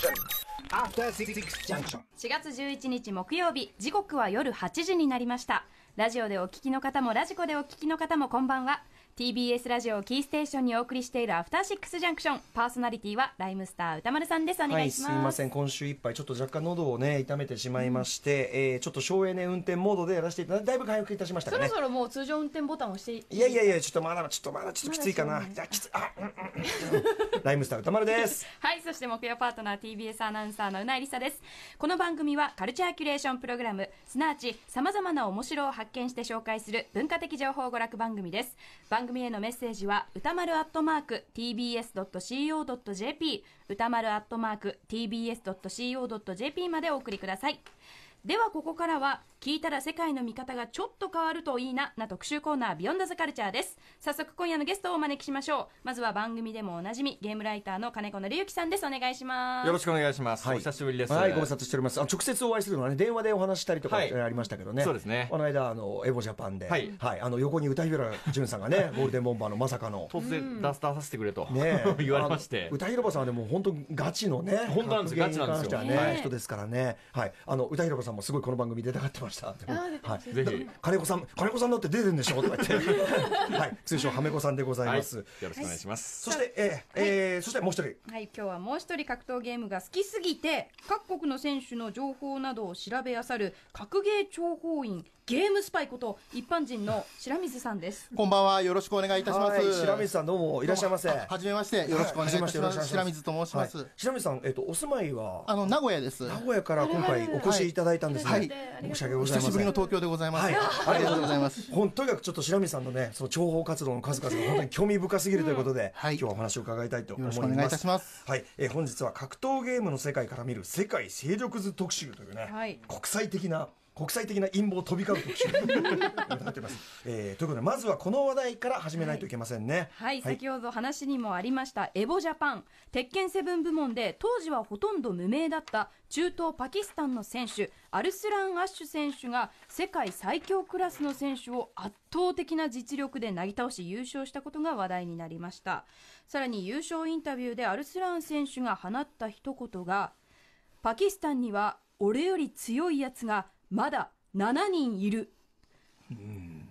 4月11日木曜日時刻は夜8時になりましたラジオでお聞きの方もラジコでお聞きの方もこんばんは TBS ラジオキーステーションにお送りしているアフターシックスジャンクションパーソナリティはライムスター歌丸さんですお願いします、はい、すいません今週いっぱいちょっと若干喉をね痛めてしまいまして、うん、えー、ちょっと省エネ運転モードでやらせていただいだいぶ回復いたしました、ね、そろそろもう通常運転ボタンを押していやいやいやちょっとまだちょっとまだちょっときついかな、ま、きつあ、うんうん、ライムスター歌丸ですはいそして木曜パートナー TBS アナウンサーのうないりさですこの番組はカルチャーキュレーションプログラムすなわちさまざまな面白を発見して紹介する文化的情報娯楽番組です番組組へのメッセージは歌丸アットマーク tbs.co.jp 歌丸アットマーク tbs.co.jp までお送りくださいではここからは聞いたら世界の見方がちょっと変わるといいなな特集コーナービヨンドザカルチャーです早速今夜のゲストをお招きしましょうまずは番組でもおなじみゲームライターの金子のりゆきさんですお願いしますよろしくお願いします、はい、お久しぶりですはいご無沙汰しておりますあ直接お会いするのはね電話でお話したりとか、はい、ありましたけどねそうですねこの間あのエボジャパンで、はい、はい、あの横に歌広場潤さんがね ゴールデンボンバーのまさかの突然出させてくれと、ね、言われまして歌広場さんはでも本当ガチのね本当なんですガチなんですよね、人ですからねはいあの歌広場さんもすごいこの番組出たかってますました。はい、ぜひ金子さん金子さんだって出てんでしょとか言って、はい、通称はめ子さんでございます。よろしくお願いします。そして、えーえー、そしてもう一人。はい、今日はもう一人格闘ゲームが好きすぎて各国の選手の情報などを調べ漁る格ゲー諜報員ゲームスパイこと一般人の白水さんです。こんばんは、よろしくお願いいたします。白水さんどうもいらっしゃいませ。はじめまして、よろしくお願いします。白水と申します、白水さん、えっ、とお住まいはあの名古屋です。名古屋から今回お越しいただいたんですね。はい、申し訳ございません。久しぶりの東京でございます。はい、ありがとうございます。本とにかくちょっと白水さんのね、その情報活動の数々が本当に興味深すぎるということで、うん、今日はお話を伺いたいと思います。よろしくお願いいたします。はい、えー、本日は格闘ゲームの世界から見る世界勢力図特集というね、国際的な国際的な陰謀飛び交う特集 えー、ということでまずはこの話題から始めないといけませんね、はい、はい、先ほど話にもありましたエボジャパン鉄拳セブン部門で当時はほとんど無名だった中東パキスタンの選手アルスラン・アッシュ選手が世界最強クラスの選手を圧倒的な実力でなぎ倒し優勝したことが話題になりましたさらに優勝インタビューでアルスラン選手が放った一言がパキスタンには俺より強いやつがまだ7人いる。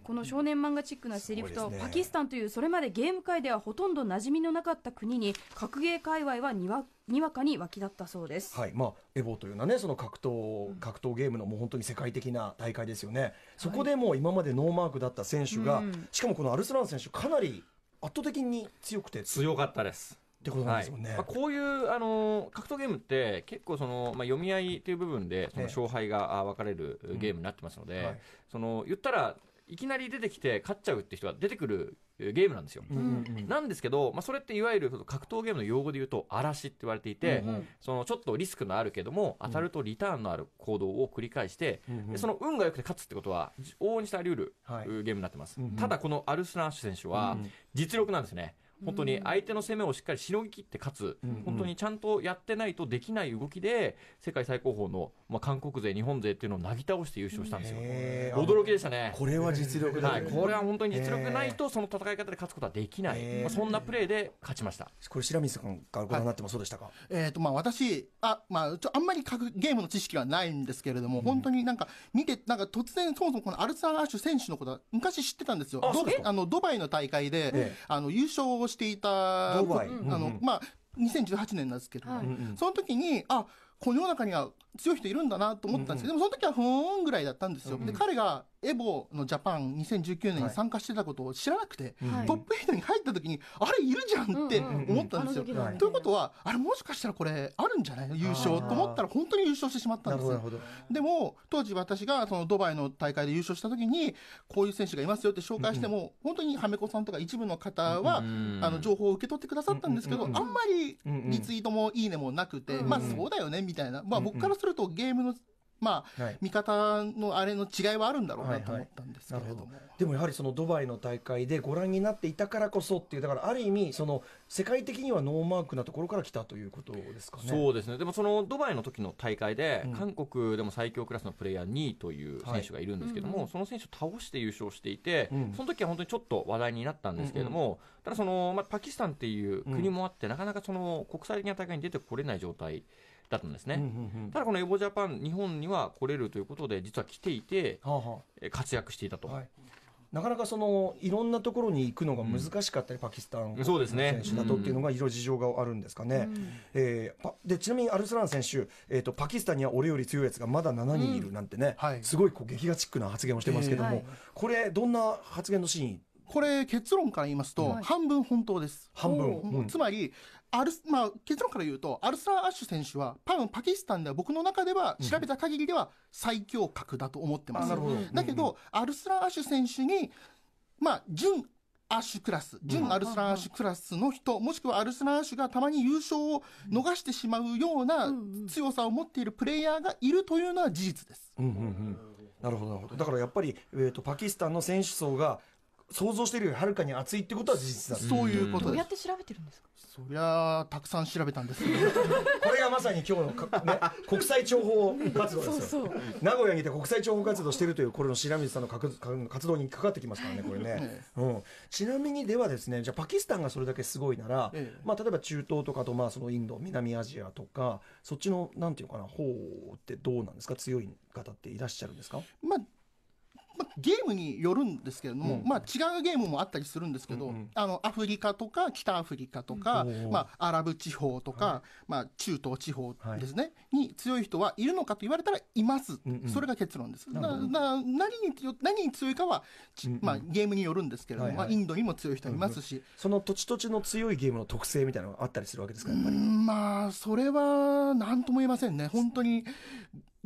この少年漫画チックなセリフと、パキスタンというそれまでゲーム界ではほとんど馴染みのなかった国に格ゲー界隈はにわにわかに沸き立ったそうです、はいまあ、エボというのは、ね、その格闘格闘ゲームのもう本当に世界的な大会ですよね、そこでもう今までノーマークだった選手が、はい、しかもこのアルスラン選手、かなり圧倒的に強くて強かったです。ってことなんですもんね、はいまあ、こういうあの格闘ゲームって結構その、まあ、読み合いという部分でその勝敗が分かれるゲームになってますので、うんはい、その言ったらいきなり出てきて勝っちゃうって人が出てくるゲームなんですよ、うんうん、なんですけど、まあ、それっていわゆる格闘ゲームの用語で言うと嵐って言われていて、うんうん、そのちょっとリスクのあるけども当たるとリターンのある行動を繰り返して、うんうん、その運が良くて勝つってことは往々にしてあり得る、はい、ゲームになってます、うんうん、ただこのアルスナッシュ選手は実力なんですね、うんうん本当に相手の攻めをしっかりしのぎきって勝つ、本当にちゃんとやってないとできない動きで、世界最高峰の、まあ、韓国勢、日本勢っていうのをなぎ倒して優勝したんですよ、驚きでしたね。これは実力だ、はい、これは本当に実力ないと、その戦い方で勝つことはできない、まあ、そんなプレーで勝ちましたこれ、白水さんがご覧になってもそうでしたか、はい、えーとまあ、私あ、まあ、ちょあんまり格ゲームの知識はないんですけれども、本当になんか見て、なんか突然、そもそもこのアルツハイマー選手のことは、昔知ってたんですよ、あドあのドバイの大会で、ええ、あの優勝していた、あの、まあ、2018年なんですけど、はい、その時に、あ、この世の中には強い人いるんだなと思ったんですけど、でもその時はふーんぐらいだったんですよ。で、彼がエボのジャパン2019年に参加してたことを知らなくて、はい、トップ8に入った時に、あれいるじゃんって思ったんですよ。うんうんうん、ということは、あれもしかしたらこれあるんじゃない優勝と思ったら本当に優勝してしまったんですよ。でも、当時私がそのドバイの大会で優勝した時に、こういう選手がいますよって紹介しても、本当にはめこさんとか一部の方は、あの、情報を受け取ってくださったんですけど、あんまりリツイートもいいねもなくて、まあそうだよねみたいな。まあ僕からするるとゲームのまあ、はい、見方のあれの違いはあるんだろうなと思ったんですけれども、はいはい、でもやはりそのドバイの大会でご覧になっていたからこそっていうだからある意味その世界的にはノーマークなところから来たということですかねそうですねでもそのドバイの時の大会で、韓国でも最強クラスのプレイヤー2位という選手がいるんですけども、その選手を倒して優勝していて、その時は本当にちょっと話題になったんですけれども、ただその、まあ、パキスタンっていう国もあって、なかなかその国際的な大会に出てこれない状態だったんですね、うんうんうん、ただこのエボジャパン、日本には来れるということで、実は来ていて、はあはあ、活躍していたと。はいなかなかそのいろんなところに行くのが難しかったり、うん、パキスタンの選手だとっていうのがいろいろ事情があるんですかね、うん、えー、でちなみにアルスラン選手、えーと、パキスタンには俺より強いやつがまだ7人いるなんてね、うんはい、すごいこう劇がチックな発言をしてますけども、えーはい、これ、どんな発言のシーンこれ結論から言いますと、はい、半分本当です。半分、うん、つまりアルまあ、結論から言うと、アルスラー・アッシュ選手は、多分パキスタンでは僕の中では、調べた限りでは最強格だと思ってます。うん、だけど、うんうん、アルスラー・アッシュ選手に、まあ、準アッシュクラス、準アルスラー・アッシュクラスの人、もしくはアルスラー・アッシュがたまに優勝を逃してしまうような強さを持っているプレイヤーがいるというのは事実です。うんうんうん、なるほど、なるほど。だからやっぱり、えーと、パキスタンの選手層が、想像しているよりはるかに熱いってことは事実だそういうことです。どうやって調べてるんですかそりゃたくさん調べたんです、ね、これがまさに今日のね、国際諜報活動ですよ名古屋にて国際諜報活動しているというこれの白水さんの活動にかかってきますからねこれね、うん、ちなみにではですねじゃあパキスタンがそれだけすごいなら、ええ、まあ、例えば中東とかと、まあ、そのインド南アジアとかそっちのなんていうかな方ってどうなんですか強い方っていらっしゃるんですか、まあ、ゲームによるんですけれども、うん、まあ、違うゲームもあったりするんですけど、うんうん、あのアフリカとか北アフリカとか、うん、まあ、アラブ地方とか、はい、まあ、中東地方ですね、はい、に強い人はいるのかと言われたらいます、うんうん、それが結論です。なな何に何に強いかは、うんうん、まあ、ゲームによるんですけれども、はいはい、まあ、インドにも強い人いますし、うんうん、その土地土地の強いゲームの特性みたいなのがあったりするわけですか、やっぱり。まあ、それはなんとも言えませんね、本当に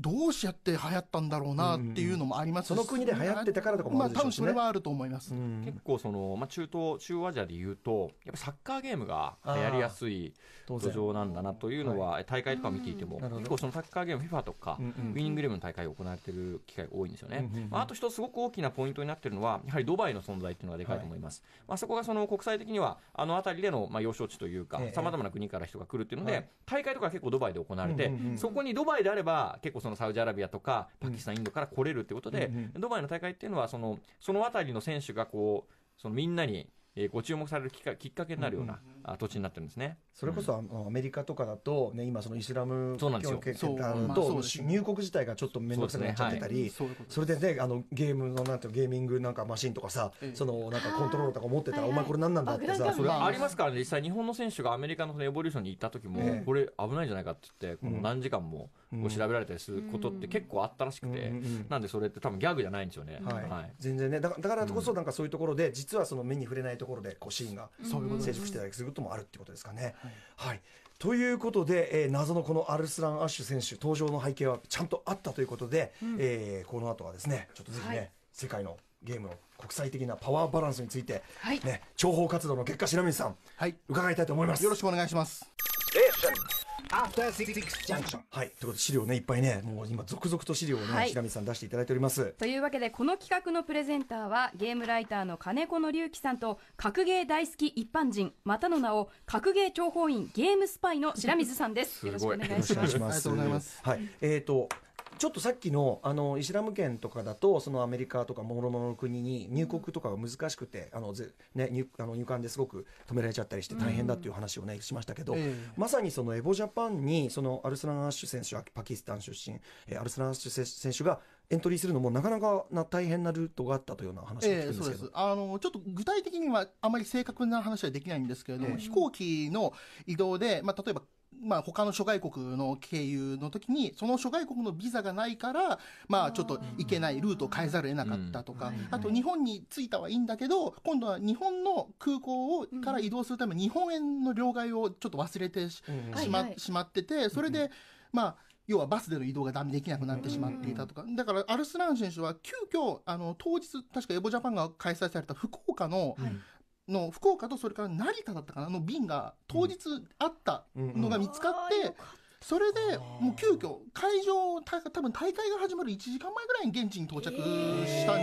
どうしやって流行ったんだろうなっていうのもありますその国で流行ってたからとかもあるでしょうし、ね、まあ、多分それはあると思います、うん、結構その、まあ、中東中アジアでいうとやっぱサッカーゲームが流行りやすい土壌なんだなというのは、はい、大会とか見ていても、結構そのサッカーゲーム FIFA とか、ウィニングイレムの大会が行われている機会が多いんですよね、うんうんまあ、あと一つすごく大きなポイントになっているのはやはりドバイの存在っていうのがでかいと思います、はい、まあ、そこがその国際的にはあの辺りでの、まあ、要衝地というかさまざまな国から人が来るっていうので、はい、大会とか結構ドバイで行われて、うんうんうん、そこにドバイであれば結構そののサウジアラビアとかパキスタン、インドから来れるってことで、うんドバイの大会っていうのはそのその辺りの選手がこうそのみんなにえー、ご注目されるきっかけになるような、土地になってるんですね。それこそ、アメリカとかだと、ね、今そのイスラム教の結果と入国自体がちょっと面倒くさくなっちゃってたり、それでねあのゲームのなんてゲーミングなんかマシンとかさ、そのなんかコントロールとか持ってたら、お前これ何なんだってさ、それありますからね実際日本の選手がアメリカのそのエボリューションに行った時も、これ危ないんじゃないかって言ってこの何時間もこう調べられたりすることって結構あったらしくて、なんでそれって多分ギャグじゃないんですよね。はい全然ねだからこそなんかそういうところで実はその目に触れないところでこうシーンが成熟してたりすることもあるってことですかね。はい、はい、ということで、えー、謎のこのアルスラン・アッシュ選手登場の背景はちゃんとあったということで、うん、えー、この後はですねちょっとぜひね、はい、世界のゲームの国際的なパワーバランスについて、はい、ね、諜報活動の結果白水さん、はい、伺いたいと思います。よろしくお願いします。えアフターシックスジャンクション。はい。ということで資料ね、いっぱいね、もう今続々と資料をね、はい、白水さん出していただいております。というわけで、この企画のプレゼンターは、ゲームライターの金子の隆起さんと、格ゲー大好き一般人、またの名を、格ゲー諜報員、ゲームスパイの白水さんです。よろしくお願いします。ありがとうございます。はい。えっ、ー、と、ちょっとさっきのあのイスラム圏とかだとそのアメリカとかもろもろの国に入国とかが難しくてあのぜ、ね、入あの入管ですごく止められちゃったりして大変だっていう話をね、うん、しましたけど、えー、まさにそのエボジャパンにそのアルスラン・アッシュ選手パキスタン出身、えー、アルスラン・アッシュ選手がエントリーするのもなかなかな大変なルートがあったというような話ですあのちょっと具体的にはあまり正確な話はできないんですけれども、えー、飛行機の移動で、まあ、例えばまあ、他の諸外国の経由の時に、その諸外国のビザがないから、まあ、ちょっと行けない、ルートを変えざるを得なかったとか、あと日本に着いたはいいんだけど、今度は日本の空港をから移動するため日本円の両替をちょっと忘れてし,、ましまってて、それで、まあ、要はバスでの移動がダメできなくなってしまっていたとか、だからアルスラン選手は急遽あの当日、確かエボジャパンが開催された福岡の、の福岡とそれから成田だったかなの便が当日あったのが見つかって、それでもう急遽会場た多分大会が始まる1時間前ぐらいに現地に到着したんじゃないかなっ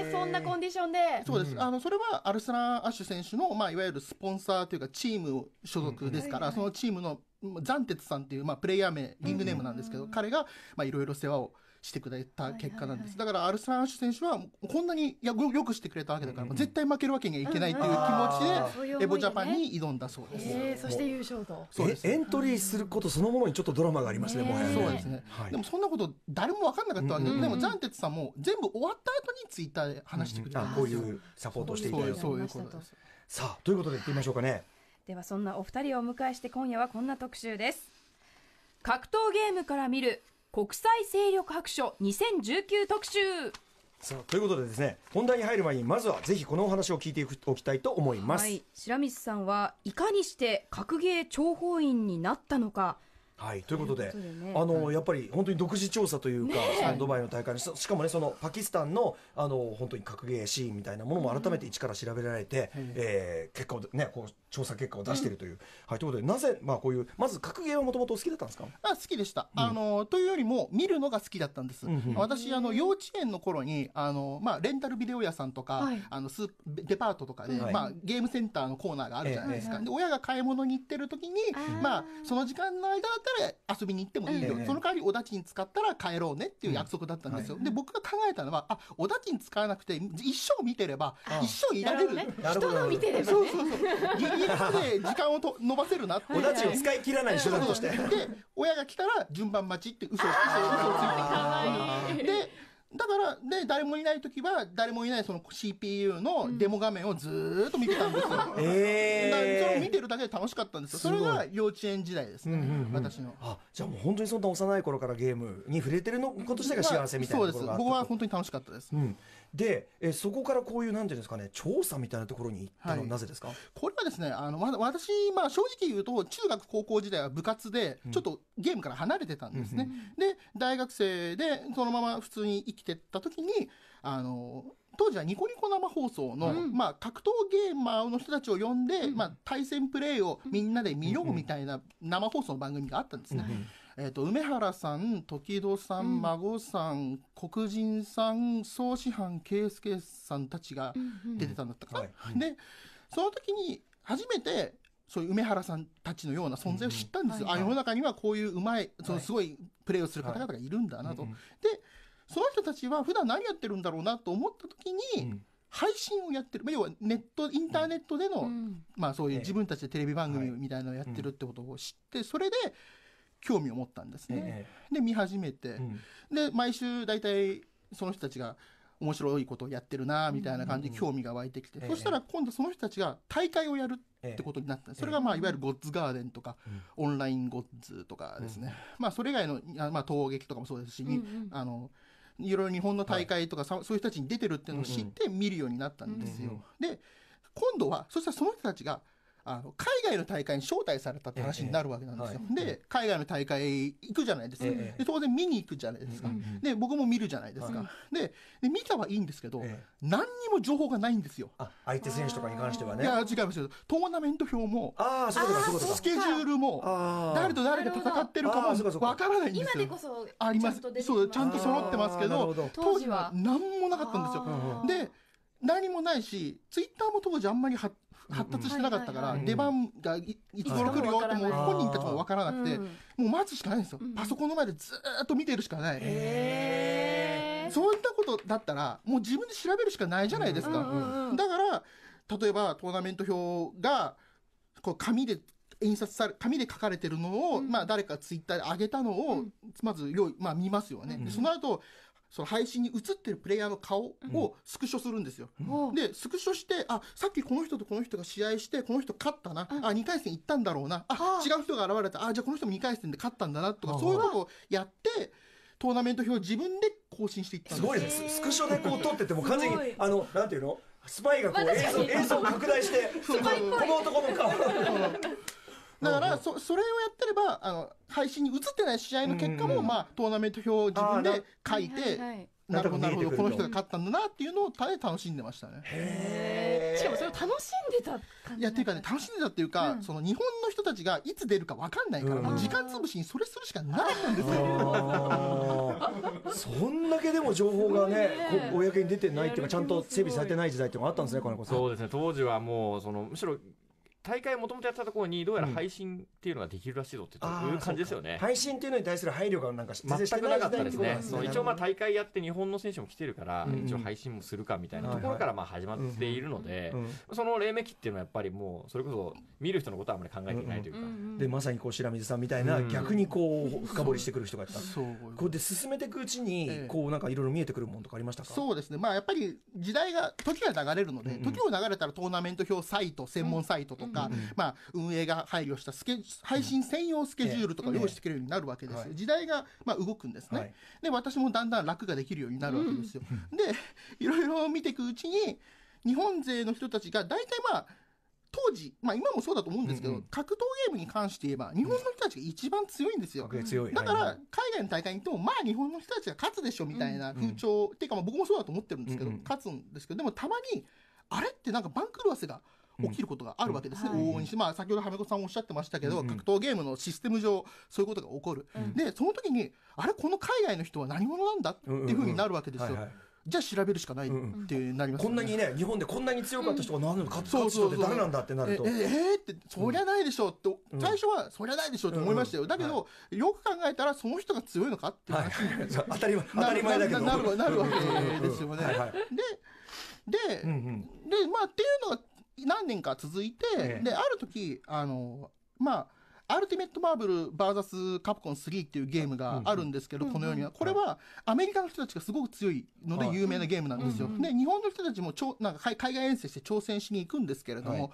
ていう、そんなコンディションでそうです、あのそれはアルスラン・アッシュ選手の、まあ、いわゆるスポンサーというかチーム所属ですから、そのチームのザンテツさんっていう、まあ、プレイヤー名リングネームなんですけど、彼がいろいろ世話を。してくれた結果なんです。だからアルサンシュ選手はこんなにやよくしてくれたわけだから、絶対負けるわけにはいけないという気持ちで、エボジャパンに挑んだそうです。えー、そして優勝と。エントリーすることそのものにちょっとドラマがありますね、もはや、ね。そうですね、はい、でもそんなこと誰も分かんなかったわけで、でもジャンテツさんも全部終わった後にツイッターで話してくれた、うん、こういうサポートをしていただいて。そういうことです。さあ、ということでいってみましょうかね。ではそんなお二人をお迎えして今夜はこんな特集です。格闘ゲームから見る国際勢力白書2019特集さあということでですね本題に入る前にまずはぜひこのお話を聞いておきたいと思います、はい、白水さんはいかにして格ゲー諜報員になったのかはい、ということで、あの、やっぱり本当に独自調査というか、そのドバイの大会に、しかもね、そのパキスタンの、あの、本当に格ゲーシーンみたいなものも改めて一から調べられて、うん、えー、結構ね、こう、調査結果を出しているという、うん、はい、ということでなぜ、まあ、こういうまず格ゲーはもともと好きだったんですかあ好きでした、うん、あのというよりも見るのが好きだったんです、うんうん、私あの幼稚園の頃にあの、まあ、レンタルビデオ屋さんとか、はい、あのスーデパートとかで、はい、まあ、ゲームセンターのコーナーがあるじゃないですか、えー、で親が買い物に行ってる時に、えまあ、その時間の間だったら遊びに行ってもいいよ、えー、その代わりおだちに使ったら帰ろうねっていう約束だったんですよ、はい、で僕が考えたのはあおだちに使わなくて一生見てれば一生いられる、ね、人の見てれば、ね、そうそうそう 家で時間をと伸ばせるなって。おだちを使い切らない手段として。で、親が来たら順番待ちって嘘をついて、嘘ついてきたで、だから、で、誰もいない時は、誰もいないその CPU のデモ画面をずーっと見てたんですよ。ええそれを見てるだけで楽しかったんですよ。それが幼稚園時代ですうんうんねう。ん私の。あ、じゃあもう本当にそんな幼い頃からゲームに触れてるのこと自体が幸せみたいなあそうです。僕は本当に楽しかったです。うん、で、えそこからこういうなんていうんですかね、調査みたいなところに行ったのはなぜですか、これはですね、あの、私、まあ正直言うと、中学高校時代は部活で、ちょっとゲームから離れてたんですね。うん、で、大学生で、そのまま普通に生きてった時に、あの、当時はニコニコ生放送の、うん、まあ、格闘ゲーマーの人たちを呼んで、うん、まあ、対戦プレーをみんなで見ようみたいな生放送の番組があったんですね。うんえっ、ー、と、梅原さん、時戸さん、孫さん、黒人さん、総師範圭介さんたちが出てたんだったかな。うんうん、で、その時に初めて、そういう梅原さんたちのような存在を知ったんですよ。うんうんはいはい、あ、世の中にはこういううまい、そのすごいプレーをする方々がいるんだなと。はいはいで、その人たちは普段何やってるんだろうなと思った時に、うん配信をやってる。まあ、要はネット、インターネットでの、うん、まあそういう自分たちでテレビ番組みたいなのをやってるってことを知って、それで、興味を持ったんですね。ええ、で見始めて、うん、で毎週大体その人たちが面白いことをやってるなみたいな感じで興味が湧いてきて、うんうんそしたら今度その人たちが大会をやるってことになった、ええ、それがまあいわゆるゴッズガーデンとか、うん、オンラインゴッズとかですね、うん、まあそれ以外のまあ、陶劇とかもそうですし、うんうん、あのいろいろ日本の大会とか、はい、そういう人たちに出てるっていうのを知って見るようになったんですよ。うんうん、で今度はそしたらその人たちがあの海外の大会に招待されたって話になるわけなんですよ。ええ、で、海外の大会行くじゃないですか、え、で当然見に行くじゃないですか、で僕も見るじゃないですか、でで見たはいいんですけど、何にも情報がないんですよ。相手選手とかに関してはね。いや違いますよトーナメント表もあそうそうかスケジュールも誰と誰が戦ってるかもわからないんですよ。今でこそありますそうちゃんと揃ってますけど当時は何もなかったんですよ。で何もないしツイッターも当時あんまり発発達してなかったから、出番がいつ頃来るよってもう本人たちも分からなくて、もう待つしかないんですよ、パソコンの前でずっと見てるしかないそういったことだったらもう自分で調べるしかないじゃないですか、だから例えばトーナメント表がこう紙で印刷され紙で書かれてるのを、まあ誰かツイッターで上げたのを、まず用意、まあ、見ますよね、その後その配信に映ってるプレイヤーの顔をスクショするんですよ。うん、で、スクショして、あ、さっきこの人とこの人が試合して、この人勝ったな、あ、2回戦行ったんだろうな、あ、違う人が現れた、あ、じゃあこの人も2回戦で勝ったんだな、とか、そういうことをやって、トーナメント表を自分で更新していったんです。すごいです。スクショでこう撮ってても完全に、あの、なんていうのスパイがこう映像、映像拡大して、この男の顔。だからそ、それをやってれば、あの、配信に映ってない試合の結果も、まあ、トーナメント表を自分で書いて、なるほど、なるほど、この人が勝ったんだなっていうのをただ楽しんでましたね。へしかもそれを楽しんでたいや、っていうかね、楽しんでたっていうか、うん、その日本の人たちがいつ出るか分かんないから、うん、もう時間潰しにそれするしかなかったんですよ。そんだけでも情報がね、公に出てないっていうか、ちゃんと整備されてない時代っていうのがあったんですね、金子さん。そうですね、当時はもう、その、むしろ、大会もともとやったところにどうやら配信っていうのができるらしいぞっていう感じですよね、うん、配信っていうのに対する配慮がなんか全くなかったですね、ね、一応まあ大会やって日本の選手も来てるから、一応配信もするかみたいなところからまあ始まっているので、その黎明期っていうのはやっぱりもうそれこそ見る人のことはあまり考えていないというか、うんうん、でまさにこう白水さんみたいな、逆にこう深掘りしてくる人がいた、うん、そうで進めていくうちにこうなんかいろいろ見えてくるものとかありましたか、ええ、そうですねまあやっぱり時代が時が流れるので、時を流れたらトーナメント表サイト専門サイトとか、まあ、運営が配慮したスケ配信専用スケジュールとか用意してくれるようになるわけです、時代が、まあ、動くんですね、で私もだんだん楽ができるようになるわけですよ、でいろいろ見ていくうちに日本勢の人たちが大体まあ当時、まあ、今もそうだと思うんですけど、うんうん、格闘ゲームに関して言えば、日本の人たちが一番強いんですよ。だから、海外の大会に行っても、まあ、日本の人たちが勝つでしょみたいな風潮、うんうん、っていうか、僕もそうだと思ってるんですけど、うんうん、勝つんですけど、でもたまに、あれってなんか番狂わせが起きることがあるわけですね、往々にして、まあ、先ほどはめこさんおっしゃってましたけど、格闘ゲームのシステム上そういうことが起こる、でその時にあれこの海外の人は何者なんだっていうふうになるわけですよ。じゃあ調べるしかないってなります、ねうん、こんなにね日本でこんなに強かった人が何のか勝つ人誰なんだってなるとえええってそりゃないでしょうって、最初はそりゃないでしょうって思いましたよ、だけど、よく考えたらその人が強いのかっていう話に、当たり前だけどなるなるわけですよね、でで、でまあっていうのは、何年か続いて、ええ、で、ある時、あの、まあ、アルティメットマーブル VS カプコン3っていうゲームがあるんですけど、うんうん、このようには。これはアメリカの人たちがすごく強いので有名なゲームなんですよ。はい、で、日本の人たちもちょなんか海外遠征して挑戦しに行くんですけれども、はい、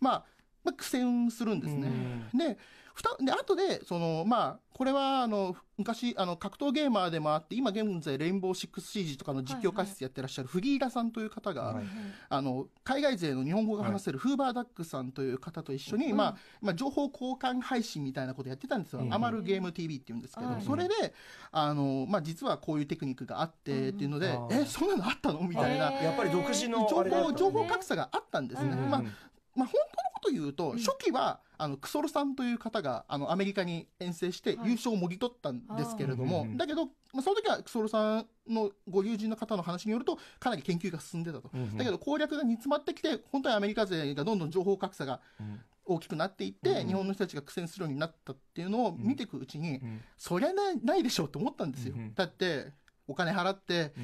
まあ、まあ、苦戦するんですね。で、ふた、で、あとで、その、まあ、これは、あの、昔、あの、格闘ゲーマーでもあって、今現在、レインボーシックスシージとかの実況解説やってらっしゃる、藤井田さんという方が、はいはい、あの、海外勢の日本語が話せる、フーバーダックさんという方と一緒に、はい、まあ、まあ、情報交換配信みたいなことやってたんですよ。アマルゲーム TV っていうんですけど、それで、あの、まあ、実はこういうテクニックがあって、っていうので、えん、え、そんなのあったのみたいな。やっぱり独自の。情報、情報格差があったんですね。まあ、まあ、本当のこと言うと、初期は、あの、クソルさんという方が、あの、アメリカに遠征して優勝をもぎ取ったんですけれども、はい、だけど、まあ、その時はクソルさんのご友人の方の話によると、かなり研究が進んでたと。だけど攻略が煮詰まってきて、本当にアメリカ勢がどんどん情報格差が大きくなっていって、うん、日本の人たちが苦戦するようになったっていうのを見ていくうちに、うんそりゃないないでしょうと思ったんですよ。だって、お金払って、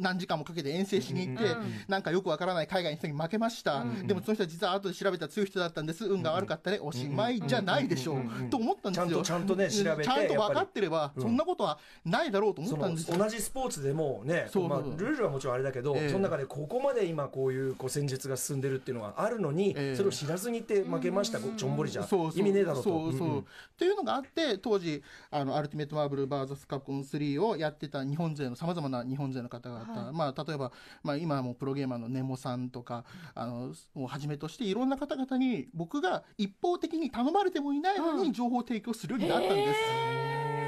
何時間もかけて遠征しに行って、なんかよくわからない海外の人に負けました。でもその人は実は後で調べた強い人だったんです。運が悪かったでおしまいじゃないでしょう。と思ったんですよ。ちゃんとね、調べて。ちゃんと分かってれば、そんなことはないだろうと思ったんですよ。同じスポーツでもね、まあ、ルールはもちろんあれだけど、その中でここまで今こういうこう戦術が進んでるっていうのはあるのに、それを知らずにって負けました、ちょんぼりじゃ。意味ねえだろうと。っていうのがあって、当時、あの、アルティメットマーブル VS カプコン3をやってた日本勢の、さまざまな日本勢の方がった、はい、まあ、例えば、まあ、今もプロゲーマーのネモさんとか、あの、をはじめとしていろんな方々に僕が一方的に頼まれてもいないのに情報提供するようになったんです。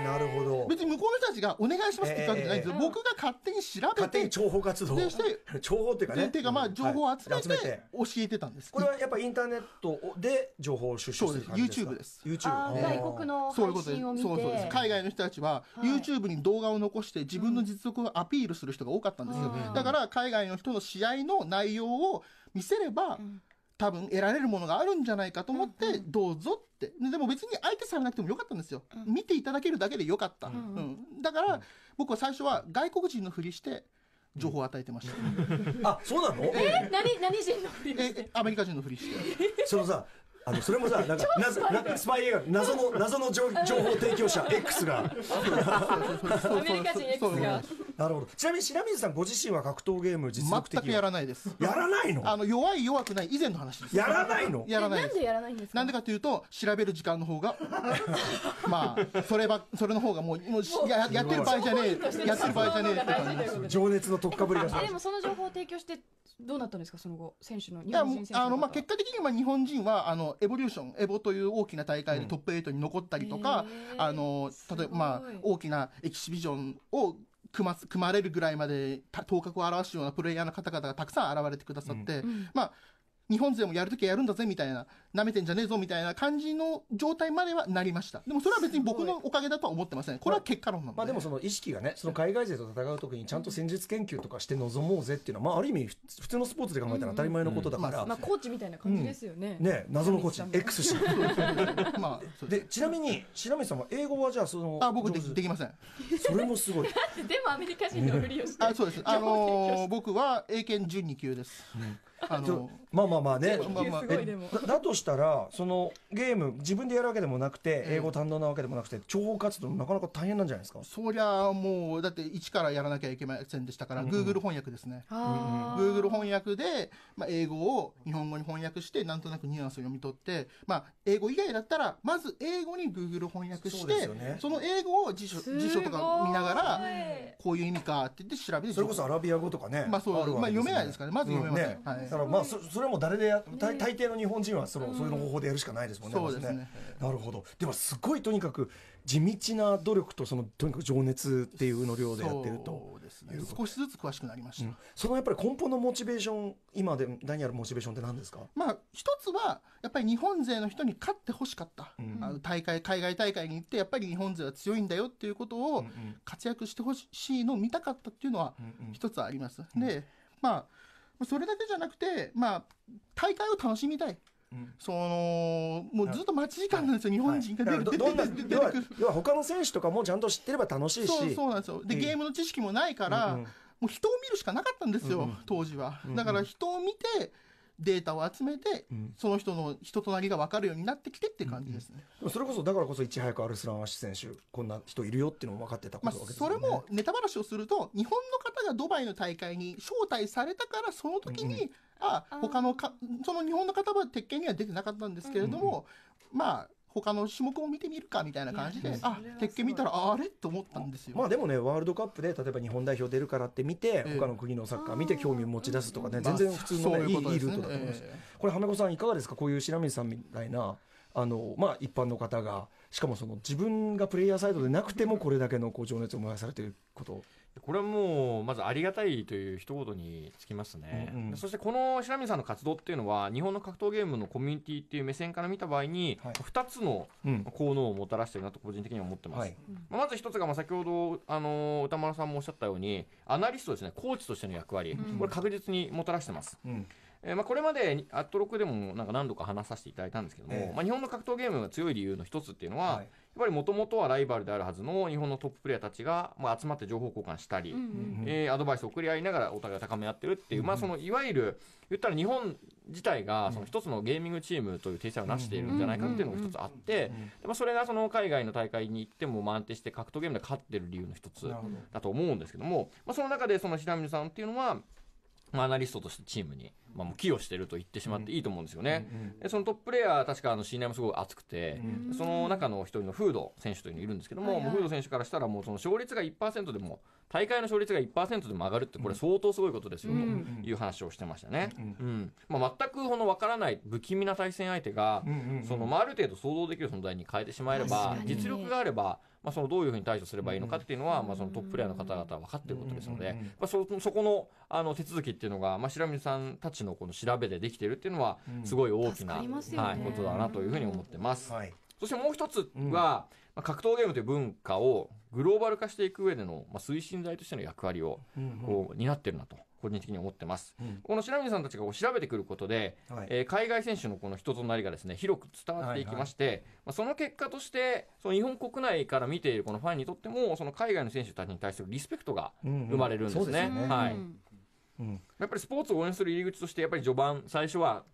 なるほど。別に向こうの人たちがお願いしますって言ったわけじゃないですよ。僕が勝手に調べて。勝手に情報活動。でして、情報っていうかね。ていうか、まあ、情報を集めて、教えてたんです。これはやっぱインターネットで情報を出資する感じですか ?YouTube です。YouTube。外国の配信を見て。そうそうです。海外の人たちは、YouTube に動画を残して自分の実力をアピールする人が多かったんですよ。だから、海外の人の試合の内容を見せれば、うん多分得られるものがあるんじゃないかと思って、どうぞって。でも別に相手されなくてもよかったんですよ。見ていただけるだけでよかった。うん、だから、僕は最初は外国人のふりして、情報を与えてました。あ、そうなのえ、何、何人のふりしてえアメリカ人のふりして。そのさ、あのそれもさなんかなスパイ映画謎の謎の情報提供者 X がアメリカ人 X がなるほどちなみに白水さんご自身は格闘ゲーム実力的全くやらないですやらないのあの弱い弱くない以前の話ですやらないのやらないなんでやらないんですかなんでかというと調べる時間の方が まあそればそれの方がもうもうややってる場合じゃねえやってる場合じゃねえって感じです。情熱の特化ぶりがでもその情報を提供してどうなったんですか、その後、選手の日本人選手あの、まあ、結果的にまあ日本人はあのエボリューション、エボという大きな大会でトップ8に残ったりとか、うん、あの例えば、まあ、大きなエキシビジョンを組ま組まれるぐらいまで頭角を現すようなプレイヤーの方々がたくさん現れてくださって、うん、まあ、日本勢もやるときはやるんだぜみたいな、舐めてんじゃねえぞみたいな感じの状態まではなりました。でもそれは別に僕のおかげだとは思ってません。これは結果論なので、まあでもその意識がね、その海外勢と戦うときにちゃんと戦術研究とかして臨もうぜっていうのは、まあある意味普通のスポーツで考えたら当たり前のことだから。まあコーチみたいな感じですよね。うん、ね謎のコーチ、X 氏。まあ、で、ちなみに、白水さんは英語はじゃあその。あ、僕でできません。それもすごい。でもアメリカ人のふりをして。あ、そうです。あのー、僕は英検準2級です。うん、あのーまあまあまあね。まあまあだだとしたら、そのゲーム、自分でやるわけでもなくて、英語担当なわけでもなくて、情報活動なかなか大変なんじゃないですか。そりゃもう、だって一からやらなきゃいけませんでしたから、Google 翻訳ですね。Google 翻訳で、まあ、英語を日本語に翻訳して、なんとなくニュアンスを読み取って、まあ、英語以外だったら、まず英語に Google 翻訳して、その英語を辞書辞書とか見ながら、こういう意味かって言って調べて、それこそアラビア語とかね。まあそう、まあ読めないですからね。まず読めません。はい、だからまあ、そそれはもう誰でや大抵の日本人はその、そういう方法でやるしかないですもんね。そうですねなるほどではすごいとにかく地道な努力とそのとにかく情熱っていうの量でやってるとう、ね、少しずつ詳しくなりました、うん、そのやっぱり根本のモチベーション今で何やるモチベーションって何ですか、まあ、一つはやっぱり日本勢の人に勝ってほしかった、うん、大会海外大会に行ってやっぱり日本勢は強いんだよっていうことを活躍してほしいのを見たかったっていうのは一つあります、うんうん、でまあそれだけじゃなくて、まあ、大会を楽しみたい。うん、そのもうずっと待ち時間なんですよ、日本人が出てくる要は他の選手とかもちゃんと知ってれば楽しいしそうそうなんですよで、ゲームの知識もないから、もう人を見るしかなかったんですよ、当時は。だから人を見て、データを集めて、うん、その人の人となりが分かるようになってきてって感じですね、うんうん、それこそだからこそいち早くアルスラン・アシ選手こんな人いるよっていうのも分かってたことわけですよね、まあ、それもネタ話をすると日本の方がドバイの大会に招待されたからその時に、うんうん、あ他のかその日本の方は鉄拳には出てなかったんですけれども、うんうん、まあ他の種目も見てみるかみたいな感じで、あ鉄拳見たら、あれと思ったんですよ。まあでもね、ワールドカップで、例えば日本代表出るからって見て、他の国のサッカー見て興味を持ち出すとかね、全然普通の、ねいいルートだと思います。これ、花子さん、いかがですか、こういう白水さんみたいな、あのまあ、一般の方が、しかもその自分がプレイヤーサイドでなくても、これだけのこう情熱を燃やされていること。これはもうまずありがたいという一言につきますね、うんうん、そしてこの白水さんの活動っていうのは日本の格闘ゲームのコミュニティっていう目線から見た場合に、2つの効能をもたらしてるなと個人的には思ってます、はい、まず1つがまあ先ほどあの歌丸さんもおっしゃったようにアナリストですねコーチとしての役割、これ確実にもたらしてます、うんえー、まあ、これまでアットロクでもなんか何度か話させていただいたんですけども、えー、まあ、日本の格闘ゲームが強い理由の一つっていうのは、はい、やっぱりもともとはライバルであるはずの日本のトッププレーヤーたちが、まあ、集まって情報交換したり、うんうん、えー、アドバイスを送り合いながらお互い高め合ってるっていう、うんうん、まあ、そのいわゆる言ったら日本自体がその一つのゲーミングチームという体裁を成しているんじゃないかっていうのが一つあって、まあ、それがその海外の大会に行っても、まあ、安定して格闘ゲームで勝ってる理由の一つだと思うんですけども、どまあ、その中でその平水さんっていうのはまあ、アナリストとしてチームに、まあ、もう寄与してると言ってしまっていいと思うんですよね。うんうん、でそのトッププレイヤー確かあの信頼もすごい厚くて、うん、その中の一人のフード選手というのがいるんですけどもはいはい、もうフード選手からしたらもうその勝率が1%でも大会の勝率が1%でも上がるってこれ相当すごいことですよという話をしてましたね。うんまあ、全くこの分からない不気味な対戦相手が、うんうんうん、そのまあ、ある程度想像できる存在に変えてしまえれば実力があればまあ、そのどういうふうに対処すればいいのかっていうのは、まあ、そのトッププレーヤーの方々は分かっていることですので、まあ、そそこのあの手続きっていうのが、まあ、白水さんたちのこの調べでできているっていうのは、すごい大きな、はい、ことだなというふうに思ってます。はい、そしてもう一つは、まあ、格闘ゲームという文化をグローバル化していく上での、まあ、推進剤としての役割をこう担ってるなと。個人的に思ってます。うん、この白水さんたちが調べてくることで、はい、えー、海外選手のこの人となりがですね、広く伝わっていきまして、はいはい、まあ、その結果として、その日本国内から見ているこのファンにとっても、その海外の選手たちに対するリスペクトが生まれるんですね。うんうん、すねはい。うん、やっぱりスポーツを応援する入り口として、やっぱり序盤、最初は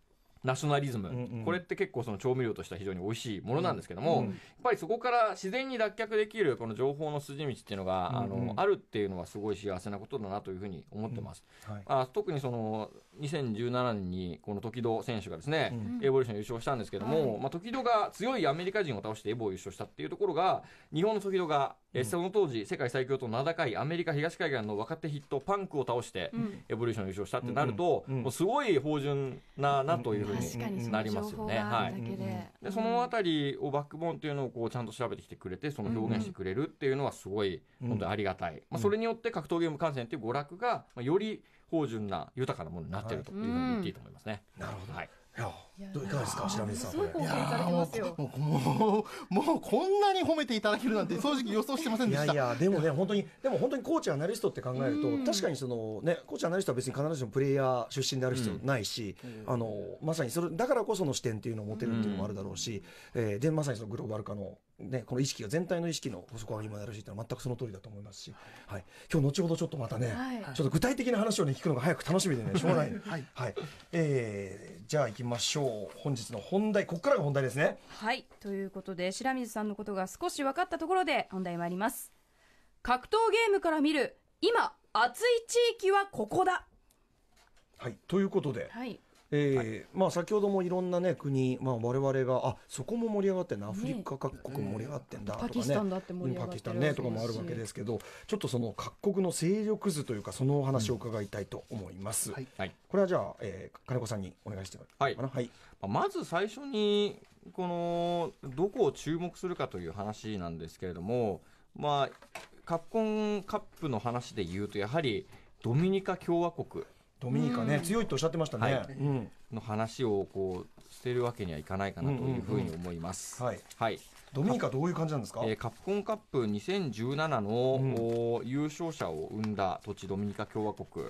ナショナリズム、うんうん、これって結構その調味料としては非常に美味しいものなんですけども、うんうん、やっぱりそこから自然に脱却できるこの情報の筋道っていうのが、うんうん、あのあるっていうのはすごい幸せなことだなというふうに思ってます。うんはい、あ特にその2017年にこの時戸選手がですね、うん、エボリューション優勝したんですけども、はい、まあ時戸が強いアメリカ人を倒してエボを優勝したっていうところが日本の時戸がその当時、世界最強と名高いアメリカ東海岸の若手ヒットパンクを倒して、エボリューション優勝したってなると、もうすごい芳醇ななというふうになりますよね。はい、でそのあたりをバックボーンっていうのをこうちゃんと調べてきてくれて、その表現してくれるっていうのはすごい、本当にありがたい。まあ、それによって格闘ゲーム観戦っていう娯楽が、より芳醇な豊かなものになってるというふうに言っていいと思いますね。なるほど。はいいやどういかがですか白水さんいやもうもうもうこんなに褒めていただけるなんて正直予想してませんでしたいやいやでもね本当にでも本当にコーチアナリストって考えると確かにそのねコーチアナリストは別に必ずしもプレイヤー出身である必要ないし、あのまさにそれだからこその視点っていうのを持てるっていうのもあるだろうし、えでまさにそのグローバル化のね、この意識が全体の意識のそこが今やるしいてのは全くその通りだと思いますし、はい、今日後ほどちょっとまたね、はい、ちょっと具体的な話を、ね、聞くのが早く楽しみでねしょうがない、はいはいえー、じゃあ行きましょう本日の本題ここからが本題ですね。はいということで白水さんのことが少し分かったところで本題参ります格闘ゲームから見る今熱い地域はここだはいということで、はい、えーまあ、先ほどもいろんな、ね、国、まあ、われがあそこも盛り上がってんだ、アフリカ各国盛り上がってんだとかね、パキスタンだって盛り上がってる、ね、とかもあるわけですけどちょっとその各国の勢力図というかそのお話を伺いたいと思います。はい、これはじゃあ、えー、金子さんにお願いしてはい、はい、まず最初にこのどこを注目するかという話なんですけれども、まあ、カッコンカップの話で言うとやはりドミニカ共和国ドミニカね、強いとおっしゃってましたね、はい、の話をこう捨てるわけにはいかないかなというふうに思います。はい、はいドミニカどういう感じなんですか、えー、カプコンカップ2017の、うん、優勝者を生んだ土地ドミニカ共和国、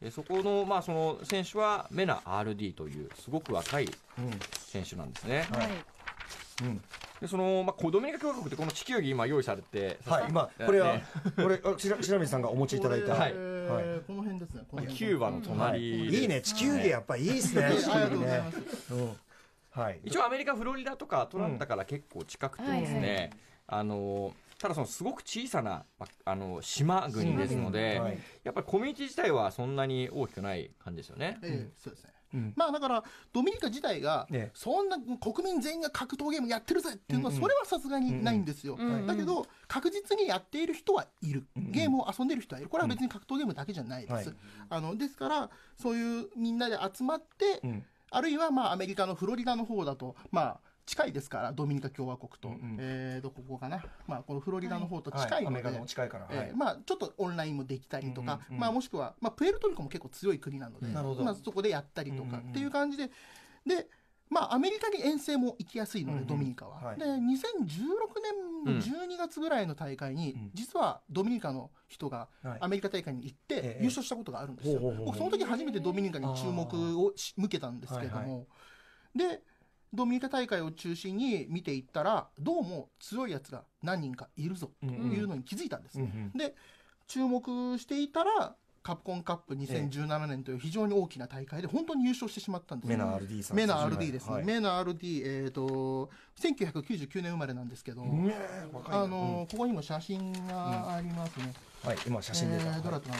えー、そこの,、まあその選手はメナ RD というすごく若い選手なんですね。うん、はいうんでその、まあ、ドミニカ共和国ってこの地球儀今用意されてはい今これは、ね、これ白水さんがお持ちいただいたはい、はい、この辺ですねこの辺キューバの隣、いいね地球儀やっぱいいですねありがとうございます、はい、一応アメリカフロリダとかトランタから結構近くてですね、あのただそのすごく小さなあの島国ですので、やっぱりコミュニティ自体はそんなに大きくない感じですよね。そうですねうん、まあだからドミニカ自体が、そんな国民全員が格闘ゲームやってるぜっていうのは、それはさすがにないんですよ、だけど確実にやっている人はいる、ゲームを遊んでる人はいるこれは別に格闘ゲームだけじゃないです、はい、あのですからそういうみんなで集まって、あるいはまあアメリカのフロリダの方だとまあ近いですからドミニカ共和国と、うんうん、えー、どこかな、まあ、このフロリダの方と近いので、はいはい、近いから、はい、えー、まあ、ちょっとオンラインもできたりとか、うんうんまあ、もしくは、まあ、プエルトリコも結構強い国なので、まあ、そこでやったりとか、っていう感じで。うんうん、でまあ、アメリカに遠征も行きやすいので、うんうん、ドミニカは、はい、で2016年の12月ぐらいの大会に、うん、実はドミニカの人がアメリカ大会に行って優勝したことがあるんですよ、僕、えええ、その時初めてドミニカに注目を向けたんですけれども、はいはい、でドミニカ大会を中心に見ていったら、どうも強いやつが何人かいるぞというのに気づいたんですね。うんうん、で、注目していたら、カプコンカップ2017年という非常に大きな大会で本当に優勝してしまったんです、ね、メナ RD さんメナ RD ですね。はい、メナ RD、えっ、ー、と、1999年生まれなんですけど、あの、うん、ここにも写真がありますね。うん、はい、今写真出た。えー、どうだったか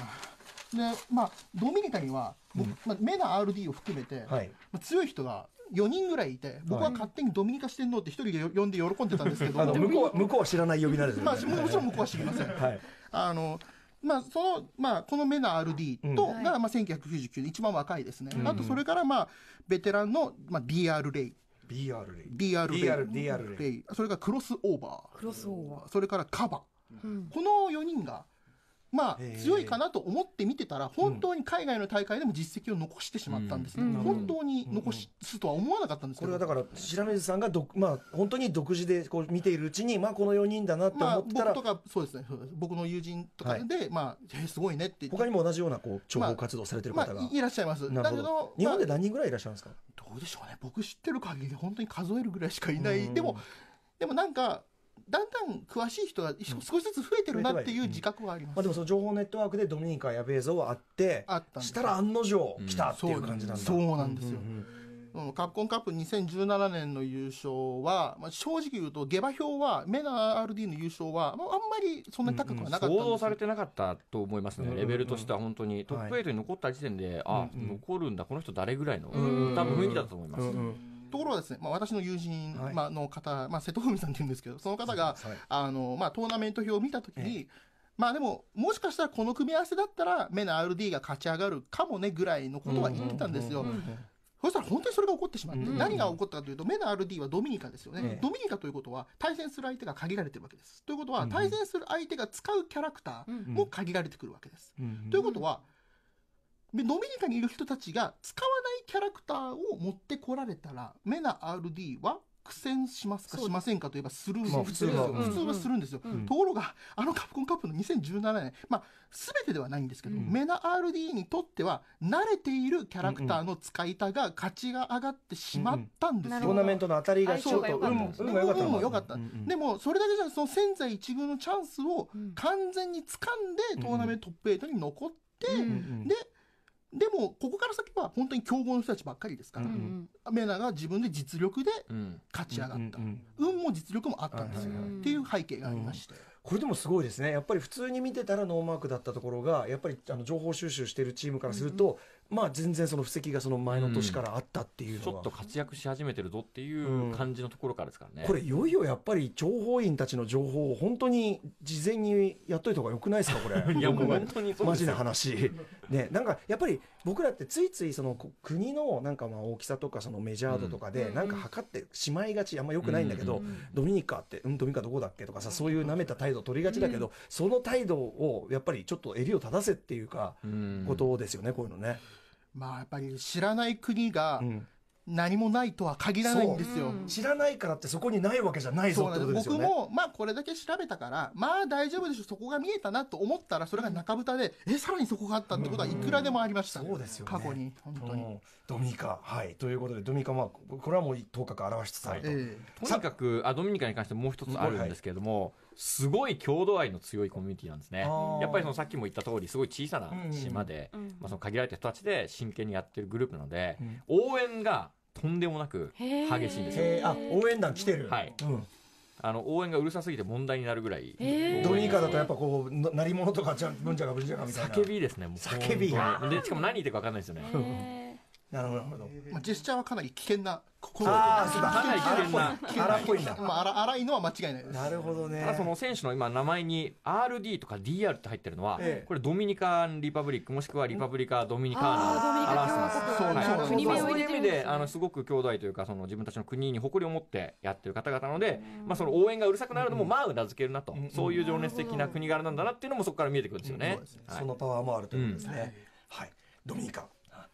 な。で、まあ、ドミニカには、うん、まあ、メナ RD を含めて、はい、まあ、強い人が4人ぐらいいて、僕は勝手にドミニカ四天王って一人で 呼んで喜んでたんですけど、向こう向こうは知らない呼び名ですね。まあ、もちろん向こうは知りません。はい、あのまあ、その、まあ、このメナ RD と、が、まあ、1999年、一番若いですね。あと、それから、まあ、ベテランの、まあ、DR レイ。DR レイ。DR レイ。それからクロスオーバー。クロスオーバー。それからカバ。この4人が、まあ、強いかなと思って見てたら、本当に海外の大会でも実績を残してしまったんですね、うん本当に残すとは思わなかったんですこれはだから、白水さんがど、まあ、本当に独自でこう見ているうちに、まあ、この4人だなっ思ったら、まあ、僕とか、そうですね、僕の友人とかで、はい、まあ、えー、すごいねって他にも同じようなこう情報活動されてる方が、まあ、いらっしゃいます。だけど、日本で何人ぐらいいらっしゃるんですか、どうでしょうね、僕知ってる限りで、本当に数えるぐらいしかいない、でも、でもなんか、だんだん詳しい人が少しずつ増えてるなっていう自覚はあります、うんまあ、でもその情報ネットワークでドミニカやべえはあってあったしたら案の定来たっていう感じなんだ、そうなんですよ、カッコンカップ2017年の優勝は、まあ、正直言うと下馬評はメナ RD の優勝は、まあ、あんまりそんなに高くはなかったんです、うん、想像されてなかったと思いますね、レベルとしては本当に、トップ8に残った時点で、はい、あ、うんうん、残るんだこの人誰ぐらいの、多分雰囲気だと思います、うんうんところがですね、まあ、私の友人、まあ、の方、まあ、瀬戸文さんって言うんですけど、その方が、あの、まあ、トーナメント表を見たときに、まあでも、もしかしたらこの組み合わせだったら、目の RD が勝ち上がるかもねぐらいのことは言ってたんですよ。そしたら本当にそれが起こってしまって、何が起こったかというと、目の RD はドミニカですよね、ドミニカということは、対戦する相手が限られてるわけです。ということは、対戦する相手が使うキャラクターも限られてくるわけです。ということは、で、ドミニカにいる人たちが使わないキャラクターを持ってこられたら、メナ RD は苦戦しますかしませんかといえばスルーも普通ですよ、普通はするんですよ、ところがあのカプコンカップの2017年まあすべてではないんですけど、うん、メナ RD にとっては慣れているキャラクターの使い手が勝ちが上がってしまったんですよ、トーナメントの当たりがちょっと運も良かった、でもそれだけじゃその千載一遇のチャンスを完全に掴んでトーナメントトップ8に残って、ででもここから先は本当に強豪の人たちばっかりですから、メナが自分で実力で勝ち上がった、運も実力もあったんですよ、っていう背景がありまして。これでもすごいですね、やっぱり普通に見てたらノーマークだったところが、やっぱりあの情報収集しているチームからすると、まあ、全然その布石がその前の年からあったっていうのは、うん、ちょっと活躍し始めてるぞっていう感じのところからですからね、うん、これ、いよいよやっぱり諜報員たちの情報を本当に事前にやっといた方がよくないですか、これ、いやもう本当にマジな話、ね、なんかやっぱり僕らってついついその国のなんかまあ大きさとかそのメジャードとかで、なんか測ってしまいがち、あんまよくないんだけど、ドミニカって、うん、ドミニカどこだっけとかさ、そういうなめた態度取りがちだけど、その態度をやっぱりちょっと襟を正せっていうか、ことですよね、こういうのね。まあやっぱり知らない国が、何もないとは限らないんですよ、うん、知らないからってそこにないわけじゃないぞってことですよ、ね、僕もまあこれだけ調べたからまあ大丈夫でしょそこが見えたなと思ったらそれが中蓋で、えさらにそこがあったってことはいくらでもありました、うそうですよ、ね、過去に本当に、ドミニカはいということでドミニカまあこれはもう頭角表しつつあると、えー、とにかくあドミニカに関してもう一つあるんですけれども、はいすごい郷土愛の強いコミュニティなんですね。やっぱりそのさっきも言った通り、すごい小さな島で、まあ、その限られた人たちで真剣にやってるグループなので、うん、応援がとんでもなく激しいんですよ。あ、応援団来てる。はい。うんあの応援がうるさすぎて問題になるぐらい、えドリンカーだとやっぱこう鳴り物とかじゃんぶんじゃかぶんじゃかみたいな叫びですねもう叫びがでしかも何言ってるか分かんないですよねなるほど。なるほど。まあ、ジェスチャーはかなり危険な、心ああ、危険な。荒っぽいんだ。まあ、荒いのは間違いないです。なるほどね。ただその選手の今、名前に RD とか DR って入ってるのは、これドミニカン・リパブリック、もしくはリパブリカ・ドミニカーナを表してます。そうそうそう。そういう意味で、あの、すごく兄弟というか、その自分たちの国に誇りを持ってやってる方々なので、まあ、その応援がうるさくなるのも、まあ、うなずけるなと。そういう情熱的な国柄なんだなっていうのも、そこから見えてくるんですよね。そのパワーもあるということですね。はい。ドミニカ。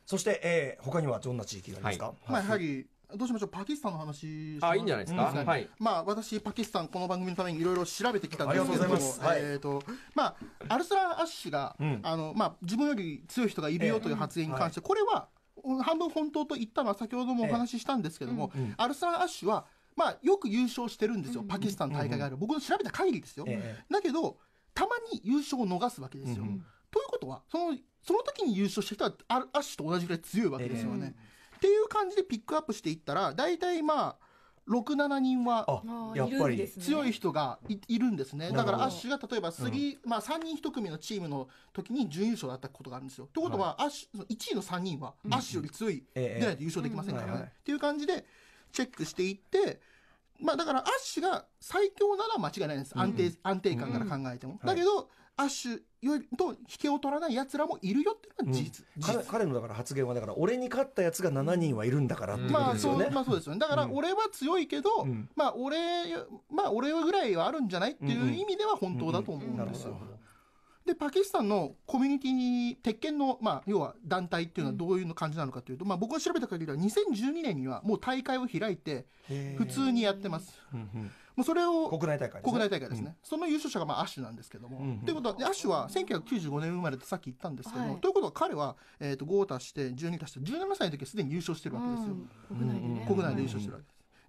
そして、えー、他にはどんな地域がありますか、はい、まあ、やはりどうしましょう、パキスタンの話あ、いいんじゃないですか。うん、はい。まあ、私、パキスタン、この番組のためにいろいろ調べてきたんですけれども、えっ、と、まあ、アルスラ・アッシュが、うん、あの、まあ、自分より強い人がいるよという発言に関して、えーはい、これは、半分本当と言ったのは先ほどもお話ししたんですけれども、えーうんアルスラ・アッシュは、まあ、よく優勝してるんですよ、パキスタン大会がある。僕の調べた限りですよ。えー、だけど、たまに優勝を逃すわけですよ。ということは、そのその時に優勝した人はアッシュと同じぐらい強いわけですよね。えー、っていう感じでピックアップしていったら大体まあ67人はやっぱり強い人がいるんですねだからアッシュが例えば3、うん、まあ、3人1組のチームの時に準優勝だったことがあるんですよ。ってことは、アッシュ1位の3人はアッシュより強いでないと優勝できませんからね。っていう感じでチェックしていってまあだからアッシュが最強なら間違いないんです安定,、安定感から考えても。だけど、亜種よりと引けを取らない奴らもいるよっていうのが事実うん、彼彼のだから発言はだから俺に勝ったやつが7人はいるんだからっていうことですよね、まあ、そうですよねだから俺は強いけど、うん、まあ俺まあ俺ぐらいはあるんじゃないっていう意味では本当だと思うんですよ、でパキスタンのコミュニティに鉄拳の、まあ、要は団体っていうのはどういう感じなのかというと、うん、まあ、僕が調べた限りは2012年にはもう大会を開いて普通にやってます。もうそれを国内大会、ね、国内大会ですね、うん、その優勝者がまあアッシュなんですけども、うんうん、ということはアッシュは1995年生まれってさっき言ったんですけども、はい、ということは彼は、えー、と5足して12足して17歳の時はすでに優勝してるわけですよ、うん、国内で、ね、国内で優勝してるわ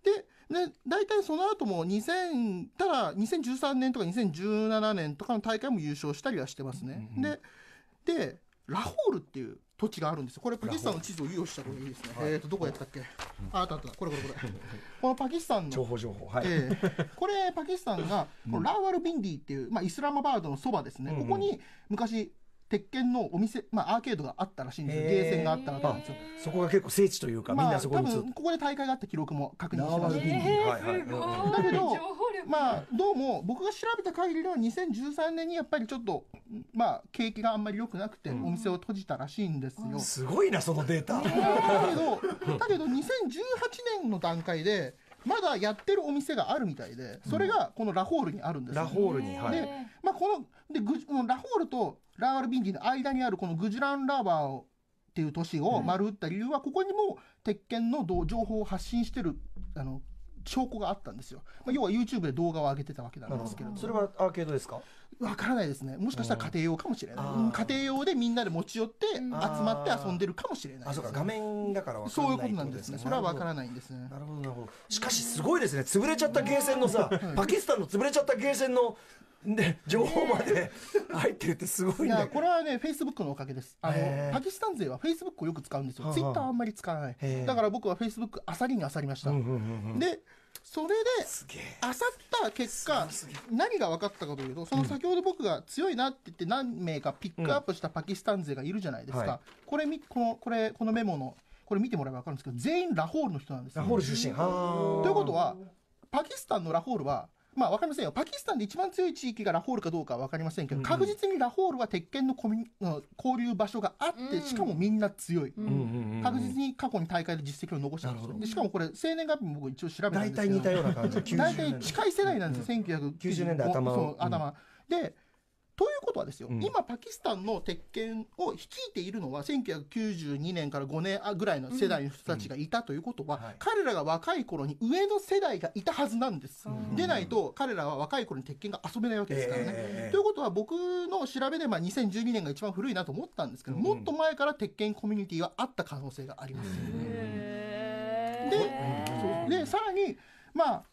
けです、でね、大体その後も2000、ただ2013年とか2017年とかの大会も優勝したりはしてますね。うんうん、で、で、ラホールっていう土地があるんですこれパキスタンの地図を利用した方がいいですね、はい、えっ、ー、とどこやったっけ、はい、ああったあったこれこれこれ このパキスタンの情報情報、はい、えー、これパキスタンがこのラーワルビンディっていう、まあ、イスラマバードのそばですね、ここに昔鉄拳のお店、まあ、アーケードがあったらしいんですよ、ゲーセンがあったらそこが結構聖地というか、まあ、みんなそこに多分ここで大会があった記録も確認してます、だけど、まあ、どうも僕が調べた限りでは2013年にやっぱりちょっと、まあ、景気があんまり良くなくて、お店を閉じたらしいんですよ。うん、すごいな、そのデータ。だけど、だけど2018年の段階で、まだやってるお店があるみたいで、それがこのラホールにあるんですよ、ね、ラホールに、はい、で、まあ、このでグこのラホールとラールビンディの間にあるこのグジランラバーをっていう都市を丸打った理由は、ここにも鉄拳の情報を発信してるあの証拠があったんですよ、まあ、要は YouTube で動画を上げてたわけなんですけれどそれはアーケードですかわからないですね。もしかしたら家庭用かもしれない。うん家庭用でみんなで持ち寄って集まって遊んでるかもしれない、ね、あ、そうか、画面だからわからない。そういうことなんですね。それはわからないんですね。なるほど、なるほど。しかしすごいですね。潰れちゃったゲーセンのさ、パキスタンの潰れちゃったゲーセンので情報まで入ってるってすごいね、これはねフェイスブックのおかげですあのパキスタン勢はフェイスブックをよく使うんですよツイッターあんまり使わないだから僕はフェイスブックあさりにあさりました、でそれで、あさった結果、何が分かったかというと、その先ほど僕が強いなって言って何名かピックアップしたパキスタン勢がいるじゃないですか。これこの、これ、このメモの、これ見てもらえば分かるんですけど、全員ラホールの人なんです、よ。ラホール出身。ということは、パキスタンのラホールは、まあ、わかりませんよ。パキスタンで一番強い地域がラホールかどうかはわかりませんけど、確実にラホールは鉄拳のコミの交流場所があって、しかもみんな強い、確実に過去に大会で実績を残したんですよ。でしかもこれ、生年月日も僕一応調べたんですけど。大体似たような感じ。大体近い世代なんですよ、1990年代頭。そう、頭。で、ということはですよ、うん、今、パキスタンの鉄拳を率いているのは、1992年から5年ぐらいの世代の人たちがいたということは、うんうん彼らが若い頃に上の世代がいたはずなんです。でないと、彼らは若い頃に鉄拳が遊べないわけですからね。えー、ということは、僕の調べで、まあ、2012年が一番古いなと思ったんですけど、もっと前から鉄拳コミュニティはあった可能性があります。で、でさらに、まあ、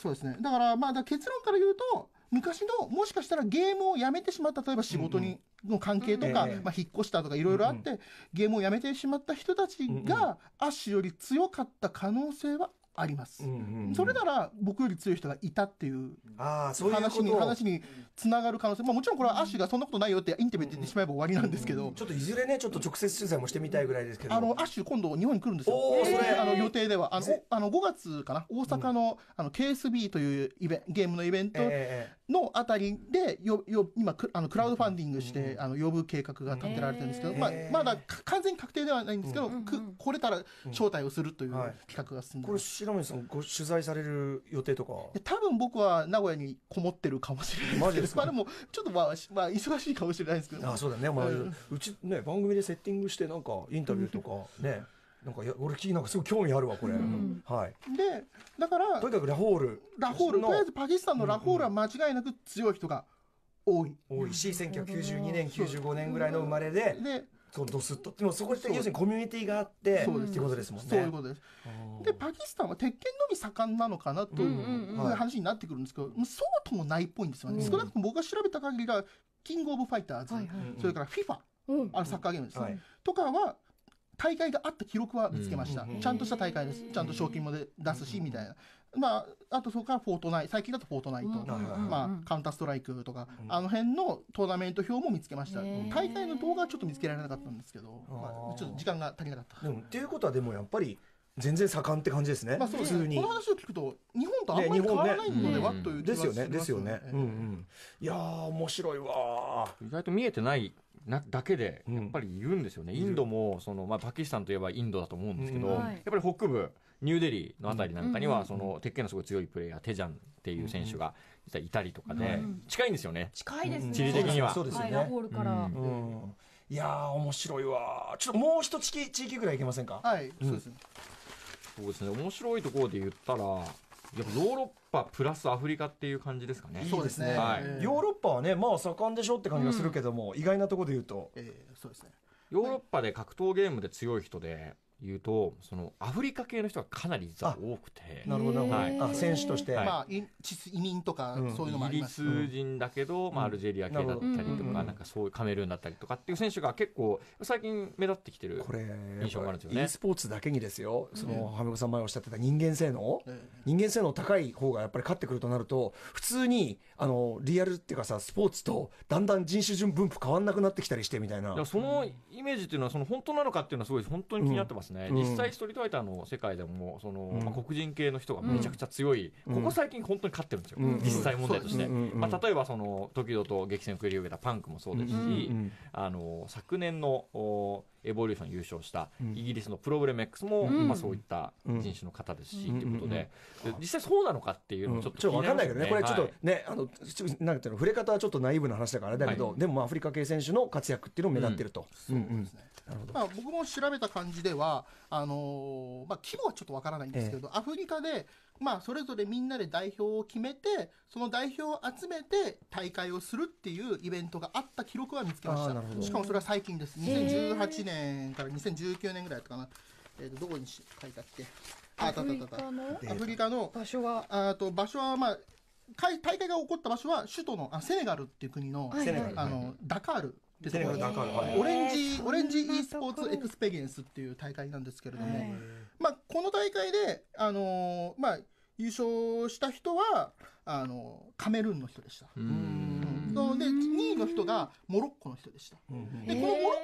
そうですね。だから、まあ、結論から言うと、昔のもしかしたらゲームをやめてしまった例えば仕事に、の関係とか、まあ、引っ越したとかいろいろあって、ゲームをやめてしまった人たちが、足より強かった可能性はあります、うんうんうん、それなら僕より強い人がいたっていう話に話につながる可能性、まあ、もちろんこれはアッシュがそんなことないよってインタビューで言ってしまえば終わりなんですけど、うんうん、ちょっといずれねちょっと直接取材もしてみたいぐらいですけどあのアッシュ今度日本に来るんですよ、それあの予定ではあのあの5月かな大阪の,、あの KSB というイベゲームのイベントのあたりでよよ今あのクラウドファンディングして、あの呼ぶ計画が立てられてるんですけど、まあ、まだ完全に確定ではないんですけど、うんこれたら招待をするという企画が進んでます、白森さん、ご取材される予定とか多分僕は名古屋にこもってるかもしれないですけど、まあでも、ちょっとまあ、まあ、忙しいかもしれないですけど、あそうだね、まあ、うちね、番組でセッティングして、なんかインタビューとかね。なんかや俺なんかすごい興味あるわこれ、うん、はいでだからとにかくラホールラホールとりあえずパキスタンのラホールは間違いなく強い人が多い、多いし1992年95年ぐらいの生まれででそのドスッとでもそこって要するにコミュニティがあってそうですってことですもんねそういうことですでパキスタンは鉄拳のみ盛んなのかなという話になってくるんですけど、そうともないっぽいんですよね、少なくとも僕が調べた限りがキングオブファイターズ、それから FIFA、うん、あのサッカーゲームですね、とかは大会があった記録は見つけました、ちゃんとした大会ですちゃんと賞金も出すしみたいなまあ、あとそこからフォートナイト、最近だとフォートナイト、うんまあ、カウンターストライクとか、うん、あの辺のトーナメント表も見つけました。大会の動画はちょっと見つけられなかったんですけど、まあ、ちょっと時間が足りなかった。でも、っていうことはでもやっぱり、全然盛んって感じですね。まあ、そうですね。この話を聞くと、日本とあんまり変わらないのでは、ね、という、ね、ですよね。ですよね。うんうん。いや面白いわ意外と見えてないなだけでやっぱりいるんですよね、うん、インドもその、まあ、パキスタンといえばインドだと思うんですけど、うんやっぱり北部、ニューデリーのあたりなんかには、その鉄拳のすごい強いプレーヤー、テジャンっていう選手がいたりとかで、近いんですよね、近いですね地理的には。そうですよねホールから、いや面白いわちょっともう一地域地域ぐらいいけませんかはい、うそうですね面白いところで言ったらやっぱヨーロッパプラスアフリカっていう感じですかね。そうですね。はい、ヨーロッパはね、まあ盛んでしょって感じがするけども、うん、意外なところで言うと、えー、そうですね。ヨーロッパで格闘ゲームで強い人で、いうと、そのアフリカ系の人がかなり実多くて、なるほど、はい、あ選手として、まあ、移民とか、そういうのもありますイギリス人だけど、まあ、アルジェリア系だったりとか、なんかそういうカメルーンだったりとかっていう選手が結構、最近目立ってきてる印象があるんですよね。e スポーツだけにですよ、その、はめこさん前おっしゃってた人間性能、人間性能高い方がやっぱり勝ってくるとなると、普通にあのリアルっていうかさスポーツとだんだん人種順分布変わんなくなってきたりしてみたいなそのイメージっていうのはその本当なのかっていうのはすごい本当に気になってますね、うん、実際ストリートファイターの世界でもその、まあ、黒人系の人がめちゃくちゃ強い、ここ最近本当に勝ってるんですよ、実際問題として、まあ、例えばその時々と激戦を繰り広げたパンクもそうですし、あの昨年のおエボリューション優勝したイギリスのプロブレムックスも、まあ、そういった人種の方ですし、ということで実際そうなのかっていうのちょっと分かんないけどね、これちょっとね、あのなんていうの触れ方はちょっとナイーブな話だからあれだけど、でもアフリカ系選手の活躍っていうのも目立ってると。まあ、僕も調べた感じではあのまあ、規模はちょっと分からないんですけど、アフリカで、まあ、それぞれみんなで代表を決めてその代表を集めて大会をするっていうイベントがあった記録は見つけました。しかもそれは最近です2018年年から2019年ぐらいだったかな、えー、とどこに書いてあってアフリカのアフリカの場所はあと場所は、まあ、大会が起こった場所は首都のあセネガルっていう国の,、あのダカールってところで、オレンジオレンジ e スポーツエクスペリエンスっていう大会なんですけれども、まあ、この大会で、あのまあ、優勝した人はあのカメルーンの人でした。うんので2位の人がモロッコの人でした、でこのモロ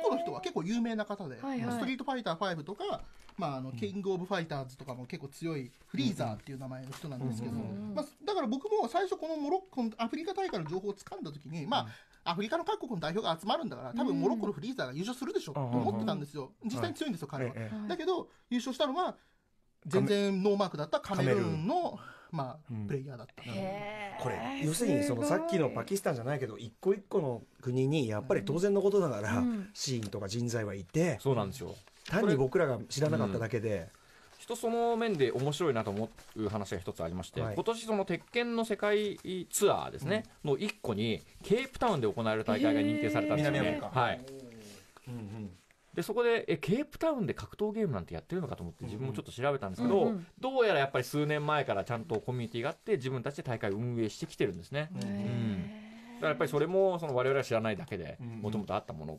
ッコの人は結構有名な方で、ストリートファイター5とか、まあ、あのキング・オブ・ファイターズとかも結構強いフリーザーっていう名前の人なんですけど、まあ、だから僕も最初このモロッコのアフリカ大会の情報を掴んだ時にまあアフリカの各国の代表が集まるんだから多分モロッコのフリーザーが優勝するでしょと思ってたんですよ実際に強いんですよ彼は、だけど優勝したのは全然ノーマークだったカメルーンのまあ、プレイヤーだった、うん、これ要するにそのさっきのパキスタンじゃないけど一個一個の国にやっぱり当然のことながら、シーンとか人材はいてそうなんですよ単に僕らが知らなかっただけで。とその面で面白いなと思う話が一つありまして、はい、今年その鉄拳の世界ツアーですね、うん、の1個にケープタウンで行われる大会が認定されたんですよね。はい、うんうんでそこでえケープタウンで格闘ゲームなんてやってるのかと思って自分もちょっと調べたんですけど、うんうん、どうやらやっぱり数年前からちゃんとコミュニティがあって自分たちで大会運営してきてるんですね。うんだからやっぱりそれもその我々は知らないだけでもともとあったもの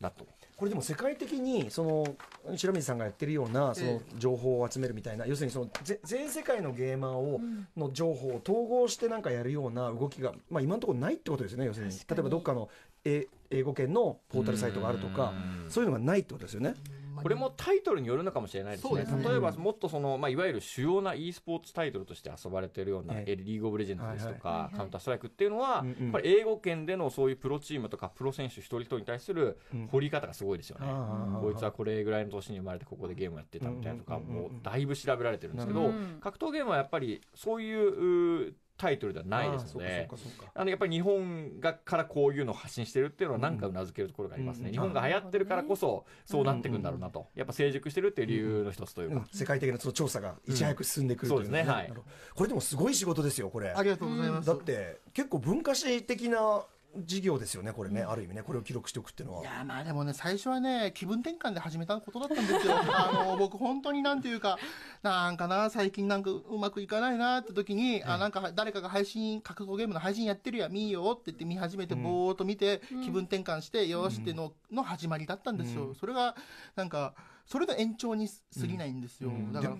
だと、うんうん、これでも世界的にその白水さんがやってるようなその情報を集めるみたいな、え要するにその全世界のゲーマーをの情報を統合してなんかやるような動きが、まあ、今のところないってことですよね要するに例えばどっかのえ英語圏のポータルサイトがあるとか、そういうのがないってことですよね。これもタイトルによるのかもしれないですね。すね例えば、もっとその、まあ、いわゆる主要な e スポーツタイトルとして遊ばれてるような、はい、リーグオブレジェンドですとか、はいはい、カウンターストライクっていうのは、はいはい、やっぱり英語圏でのそういうプロチームとか、プロ選手一人一人に対する掘り方がすごいですよね。うん、こいつはこれぐらいの年に生まれて、ここでゲームやってたみたいなとか、もうだいぶ調べられてるんですけど、格闘ゲームはやっぱり、そういう、タイトルではないですので、あのやっぱり日本がからこういうのを発信してるっていうのはなんかうなずけるところがありますね、うん、日本が流行ってるからこそそうなっていくんだろうなと、やっぱ成熟してるっていう理由の一つというか、うん、世界的なその調査がいち早く進んでくる、ねうそうですね、はい、これでもすごい仕事ですよこれありがとうございますだって結構文化史的な事業ですよねこれね、ある意味ねこれを記録しておくっていうのはいやまあでもね最初はね気分転換で始めたことだったんですよ あの僕本当になんていうかなんかな最近なんかうまくいかないなって時に、うん、あなんか誰かが配信格闘ゲームの配信やってるや見よって言って見始めて、ぼーっと見て、気分転換して、よしっての、の始まりだったんですよ、それがなんかそれの延長に過ぎないんですよ、だから、い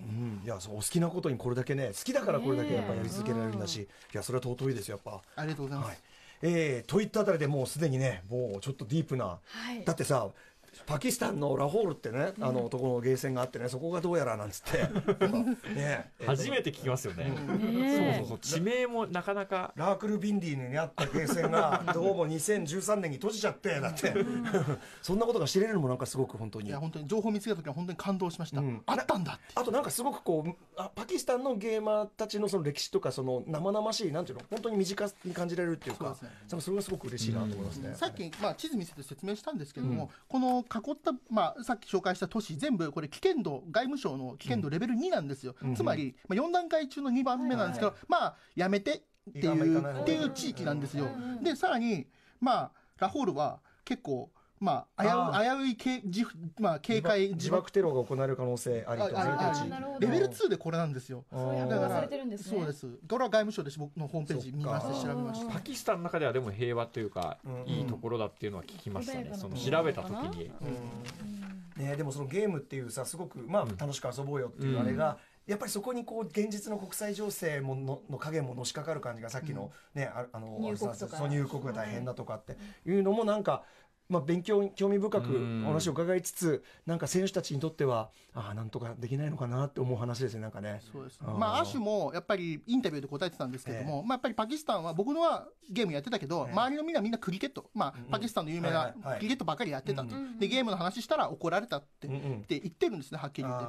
やそうお好きなことにこれだけね好きだからこれだけやっぱやり続けられるんだし、いやそれは尊いですよやっぱありがとうございます、はいえー、といったあたりでもうすでにね、もうちょっとディープな、はい、だってさ、パキスタンのラホールってね、あの男のゲーセンがあってね、そこがどうやらなんつって、ね、初めて聞きますよね。地名もなかなか。ラークルビンディーにあったゲーセンが、どうも2013年に閉じちゃって、だって、そんなことが知れるのもなんかすごく本当に。いや、本当に情報見つけたときは本当に感動しました。あったんだあとなんかすごくこうあ、パキスタンのゲーマーたちのその歴史とか、その生々しい、なんていうの、本当に身近に感じられるっていうか、それがすごく嬉しいなと思いますね。さっき、まあ、地図見せて説明したんですけども、この囲った、まあ、さっき紹介した都市、全部これ、危険度、外務省の危険度レベル2なんですよ、うん、つまり、まあ、4段階中の2番目なんですけど、はいはい、まあ、やめてっていうっていう地域なんですよ。で、さらに、まあ、ラホールは結構、まあ、危う危ういけじ、まあ、警戒自爆テロが行われる可能性ありとレベル2でこれなんですよ。だからそうです。これは外務省で僕のホームページ見まして調べました。パキスタンの中ではでも平和というか、いいところだっていうのは聞きましたね。その調べた時に。ね、でもそのゲームっていうさすごく、まあ、楽しく遊ぼうよっていうあれが、やっぱりそこにこう現実の国際情勢ものの影ものしかかる感じがさっきの、ねあの入国とか入国が大変だとかっていうのもなんかまあ、勉強に興味深くお話を伺いつつ、なんか選手たちにとっては、ああ、なんとかできないのかなって思う話ですね、なんかね。そうですね。まあ、アシュもやっぱりインタビューで答えてたんですけども、えー、まあ、やっぱりパキスタンは僕のはゲームやってたけど、えー、周りのみんなみんなクリケット、まあ、パキスタンの有名なクリケットばかりやってたと、で、ゲームの話したら怒られたって,、って言ってるんですね、はっきり言っ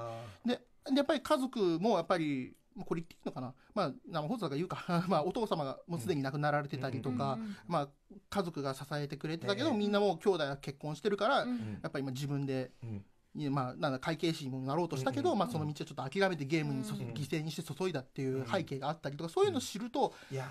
て。で、やっぱり家族もやっぱりまあ、これ言っていいのかな、まあ、生放送だから言うか まあお父様がもうすでに亡くなられてたりとか、まあ、家族が支えてくれてたけど、みんなもう兄弟は結婚してるから、やっぱり今自分で。まあ、なんだ会計士にもなろうとしたけど、まあ、その道をちょっと諦めてゲームに、うん、犠牲にして注いだっていう背景があったりとかそういうのを知ると、いや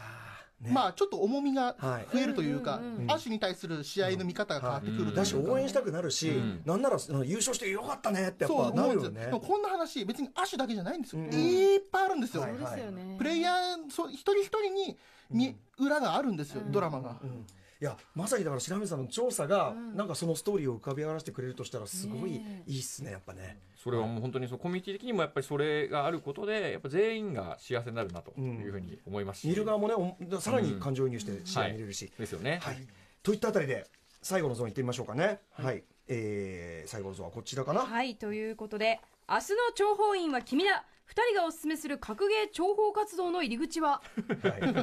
ね、まあちょっと重みが増えるというか、亜はい、に対する試合の見方が変わってくるだし、応援したくなるし、うん、なんなら優勝してよかったねってやっぱなるよね。こんな話、別に足だけじゃないんですよ、うんいっぱいあるんですよ。はいはい、プレイヤーそ一人一人にに、裏があるんですよ、ドラマが。うんいやまさにだから白水さんの調査が、うん、なんかそのストーリーを浮かび上がらせてくれるとしたらすごいいいっすねやっぱね。それはもう本当にそのコミュニティ的にもやっぱりそれがあることでやっぱ全員が幸せになるなというふうに思いますし、見る側もねおさらに感情移入して試合見れるし、はい、ですよね、はい、といったあたりで最後のゾーン行ってみましょうかね。はい、はい、えー、最後のゾーンはこちらかな。はいということで明日の諜報員は君だ2人がおすすめする格ゲー諜報活動の入り口ははい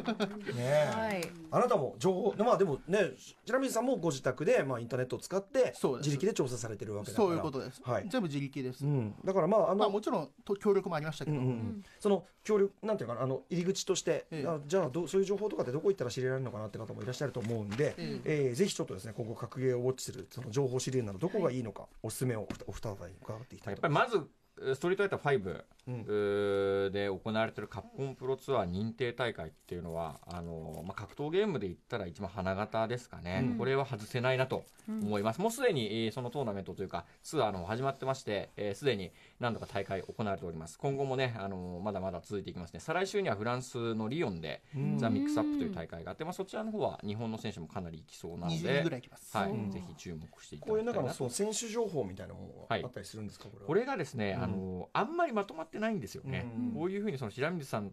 ねはいあなたも情報まあでもねちなみにさんもご自宅で、まあ、インターネットを使ってそう自力で調査されてるわけだからそういうことです、はい、全部自力です、うん、だからまああの、まあ、もちろんと協力もありましたけど、うんうんうん、その協力なんていうかなあの入り口として、ええ、あじゃあどそういう情報とかってどこ行ったら知れられるのかなって方もいらっしゃると思うんで、えええー、ぜひちょっとですね今後格ゲーをウォッチするその情報シリーズなどどこがいいのか、はい、おすすめをお二方に伺っていきたいと思います。やっぱりまずストリートファイター5、うん、で行われてるカップコンプロツアー認定大会っていうのはあの、まあ、格闘ゲームで言ったら一番花形ですかね、うん、これは外せないなと思います、うん、もうすでに、えー、そのトーナメントというかツアーの始まってましてすで、えー、に何度か大会行われております今後もねあのまだまだ続いていきますね再来週にはフランスのリヨンで、うん、ザ・ミックスアップという大会があって、まあ、そちらの方は日本の選手もかなりいきそうなのではい、ぜひ注目していただきたいこういう中のそう選手情報みたいなものがあったりするんですか、はい、これがですね、あのあんまりまとまってないんですよね、ういうふうにその白水さん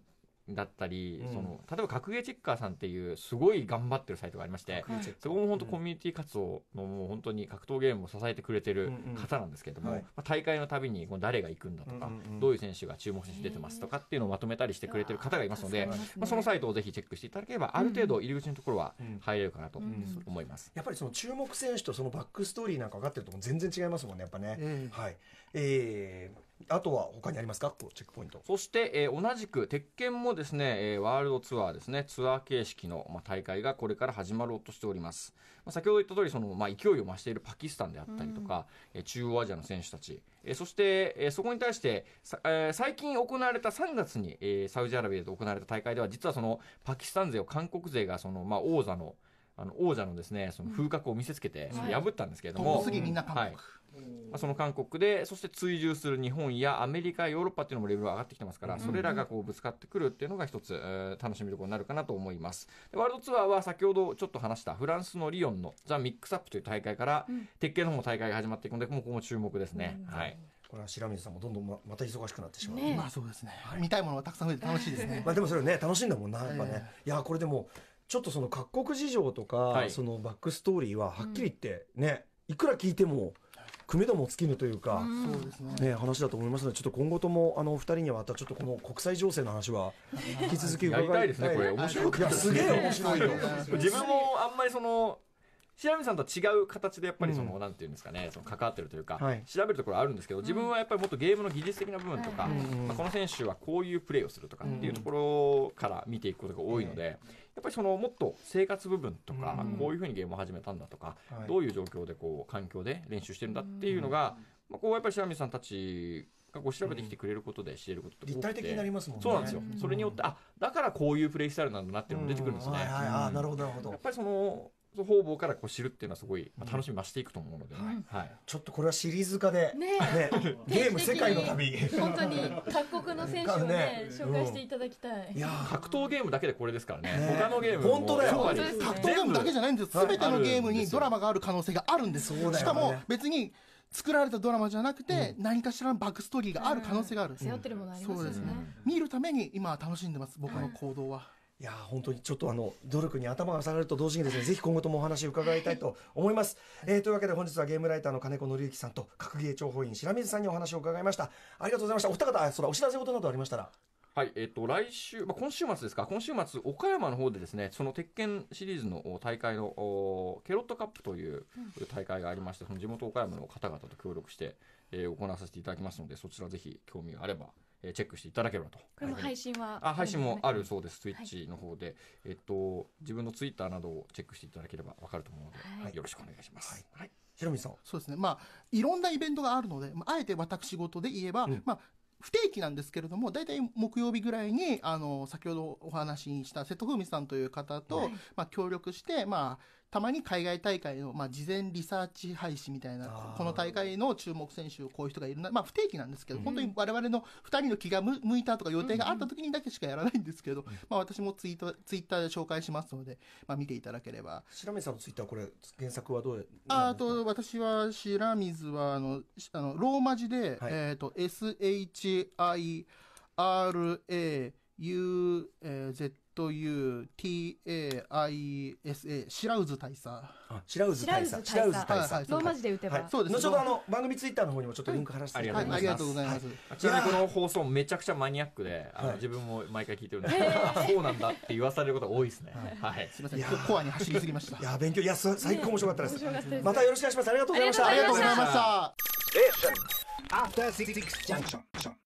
だったり、うん、その例えば格ゲーチェッカーさんっていうすごい頑張ってるサイトがありまして、そこも本当コミュニティ活動のもう本当に格闘ゲームを支えてくれてる方なんですけれども、うんうんまあ、大会のたびにこう誰が行くんだとか、うんうんどういう選手が注目選手出てますとかっていうのをまとめたりしてくれてる方がいますので、ま、ね、まあ、そのサイトをぜひチェックしていただければある程度入り口のところは入れるかなと思います、うんうん、やっぱりその注目選手とそのバックストーリーなんか分かってると全然違いますもんねやっぱね。はいえーあとは他にありますかこチェックポイント。そして、えー、同じく、鉄拳もですね、えー、ワールドツアーですね、ツアー形式の、まあ、大会がこれから始まろうとしております。まあ、先ほど言った通り、その、まあ、勢いを増しているパキスタンであったりとか、うん、中央アジアの選手たち、えー、そして、えー、そこに対して、えー、最近行われた3月に、えー、サウジアラビアで行われた大会では、実はその、パキスタン勢を韓国勢が、その、まあ、王座の、あの王者のですねその風格を見せつけて、破ったんですけれども、次みん、なはい、まあ、その韓国で、そして追従する日本やアメリカ、ヨーロッパっていうのもレベルが上がってきてますから、それらがこうぶつかってくるっていうのが一つ、えー、楽しみどころになるかなと思います。ワールドツアーは先ほどちょっと話したフランスのリヨンのザ・ミックスアップという大会から、鉄拳の方も大会が始まっていくので、もここも注目ですね。はい。これは白水さんもどんどんまた忙しくなってしまう、ね、まあそうですね、はい、見たいものがたくさん増えて楽しいですね まあでもそれね楽しいんだもんなやっぱね、いやこれでもちょっとその各国事情とか、はい、そのバックストーリーははっきり言ってね、うんいくら聞いても組めども尽きぬというか、うね、話だと思いますので、ちょっと今後ともあのお二人にはまたちょっとこの国際情勢の話は引き続き伺いたいですね、これ、面白いや、すげえ面白いよ。自分もあんまりその白見さんとは違う形でやっぱりその、うん、なんていうんですかねその関わってるというか、はい、調べるところあるんですけど自分はやっぱりもっとゲームの技術的な部分とか、うん、まあ、この選手はこういうプレーをするとかっていうところから見ていくことが多いので、うんやっぱりそのもっと生活部分とか、こういうふうにゲームを始めたんだとか、どういう状況でこう環境で練習してるんだっていうのが、まあ、こうやっぱり白水さんたちがこ調べてきてくれることで知れること立体的になりますもんね。そうなんですよ。それによって、あ、だからこういうプレイスタイルなんだなっていうのも出てくるんですね。あ、なるほど、なるほど。やっぱりその、方々からこう知るっていうのはすごい、まあ、楽しみ増していくと思うので、ねうん、はい、ちょっとこれはシリーズ化で、ねね、ゲーム世界の旅本当に各国の選手をね、ね、紹介していただきたい,、いや格闘ゲームだけでこれですからね他のゲーム本当だよ格闘ゲームだけじゃないんですすべてのゲームにドラマがある可能性があるんです、ね、しかも別に作られたドラマじゃなくて、うん、何かしらのバックストーリーがある可能性がある、うん、背負ってるものありますよね、そうですね、見るために今楽しんでます僕の行動は、いや本当にちょっとあの努力に頭が下がると同時にですねぜひ今後ともお話伺いたいと思います、えー、というわけで本日はゲームライターの金子紀之さんと格芸ー情報員白水さんにお話を伺いましたありがとうございましたお二方それお知らせ事などありましたらはい、えっ、と、来週、まあ、今週末ですか、今週末、岡山の方でですね、その鉄拳シリーズの大会の、ケロットカップという大会がありまして、その地元岡山の方々と協力して、えー、行わさせていただきますので、そちらぜひ興味があれば、えー、チェックしていただければと。これも配信はあ配信もあるそうです、ツイッチの方で、はい、えっと、自分のツイッターなどをチェックしていただければわかると思うので、はい、よろしくお願いします。はい、白水さんそうですね、まあ、いろんなイベントがあるので、まあ、あえて私事で言えば、うん、まあ、不定期なんですけれども、大体木曜日ぐらいに、あの、先ほどお話しした瀬戸風美さんという方と、はい、まあ、協力して、まあ、たまに海外大会の、まあ、事前リサーチ廃止みたいな、この大会の注目選手、こういう人がいるな、まあ、不定期なんですけど、うん、本当に我々の2人の気が向いたとか予定があった時にだけしかやらないんですけど、うんまあ、私もツイートツイッターで紹介しますので、まあ、見ていただければ。白水さんのツイッター、これ、原作はどうあと、私は、白水は、あの、あのローマ字で、はい、えっ、ー、と、SHIRA U、え Z という TAISA シラウズ大佐シラウズ大佐シラウズ大佐ローマ字で打てば、はい、そうです後ほどあの番組ツイッターの方にもちょっとリンク貼らせていただきます、はい、ありがとうございます、はい、ちなみにこの放送めちゃくちゃマニアックであの、自分も毎回聞いてるんですけど、そうなんだって言わされること多いですねはい、すみませんコアに走りすぎましたいや勉強いや最高面白かったですまたよろしくお願いしますありがとうございましたありがとうございましたえ After 66 junction.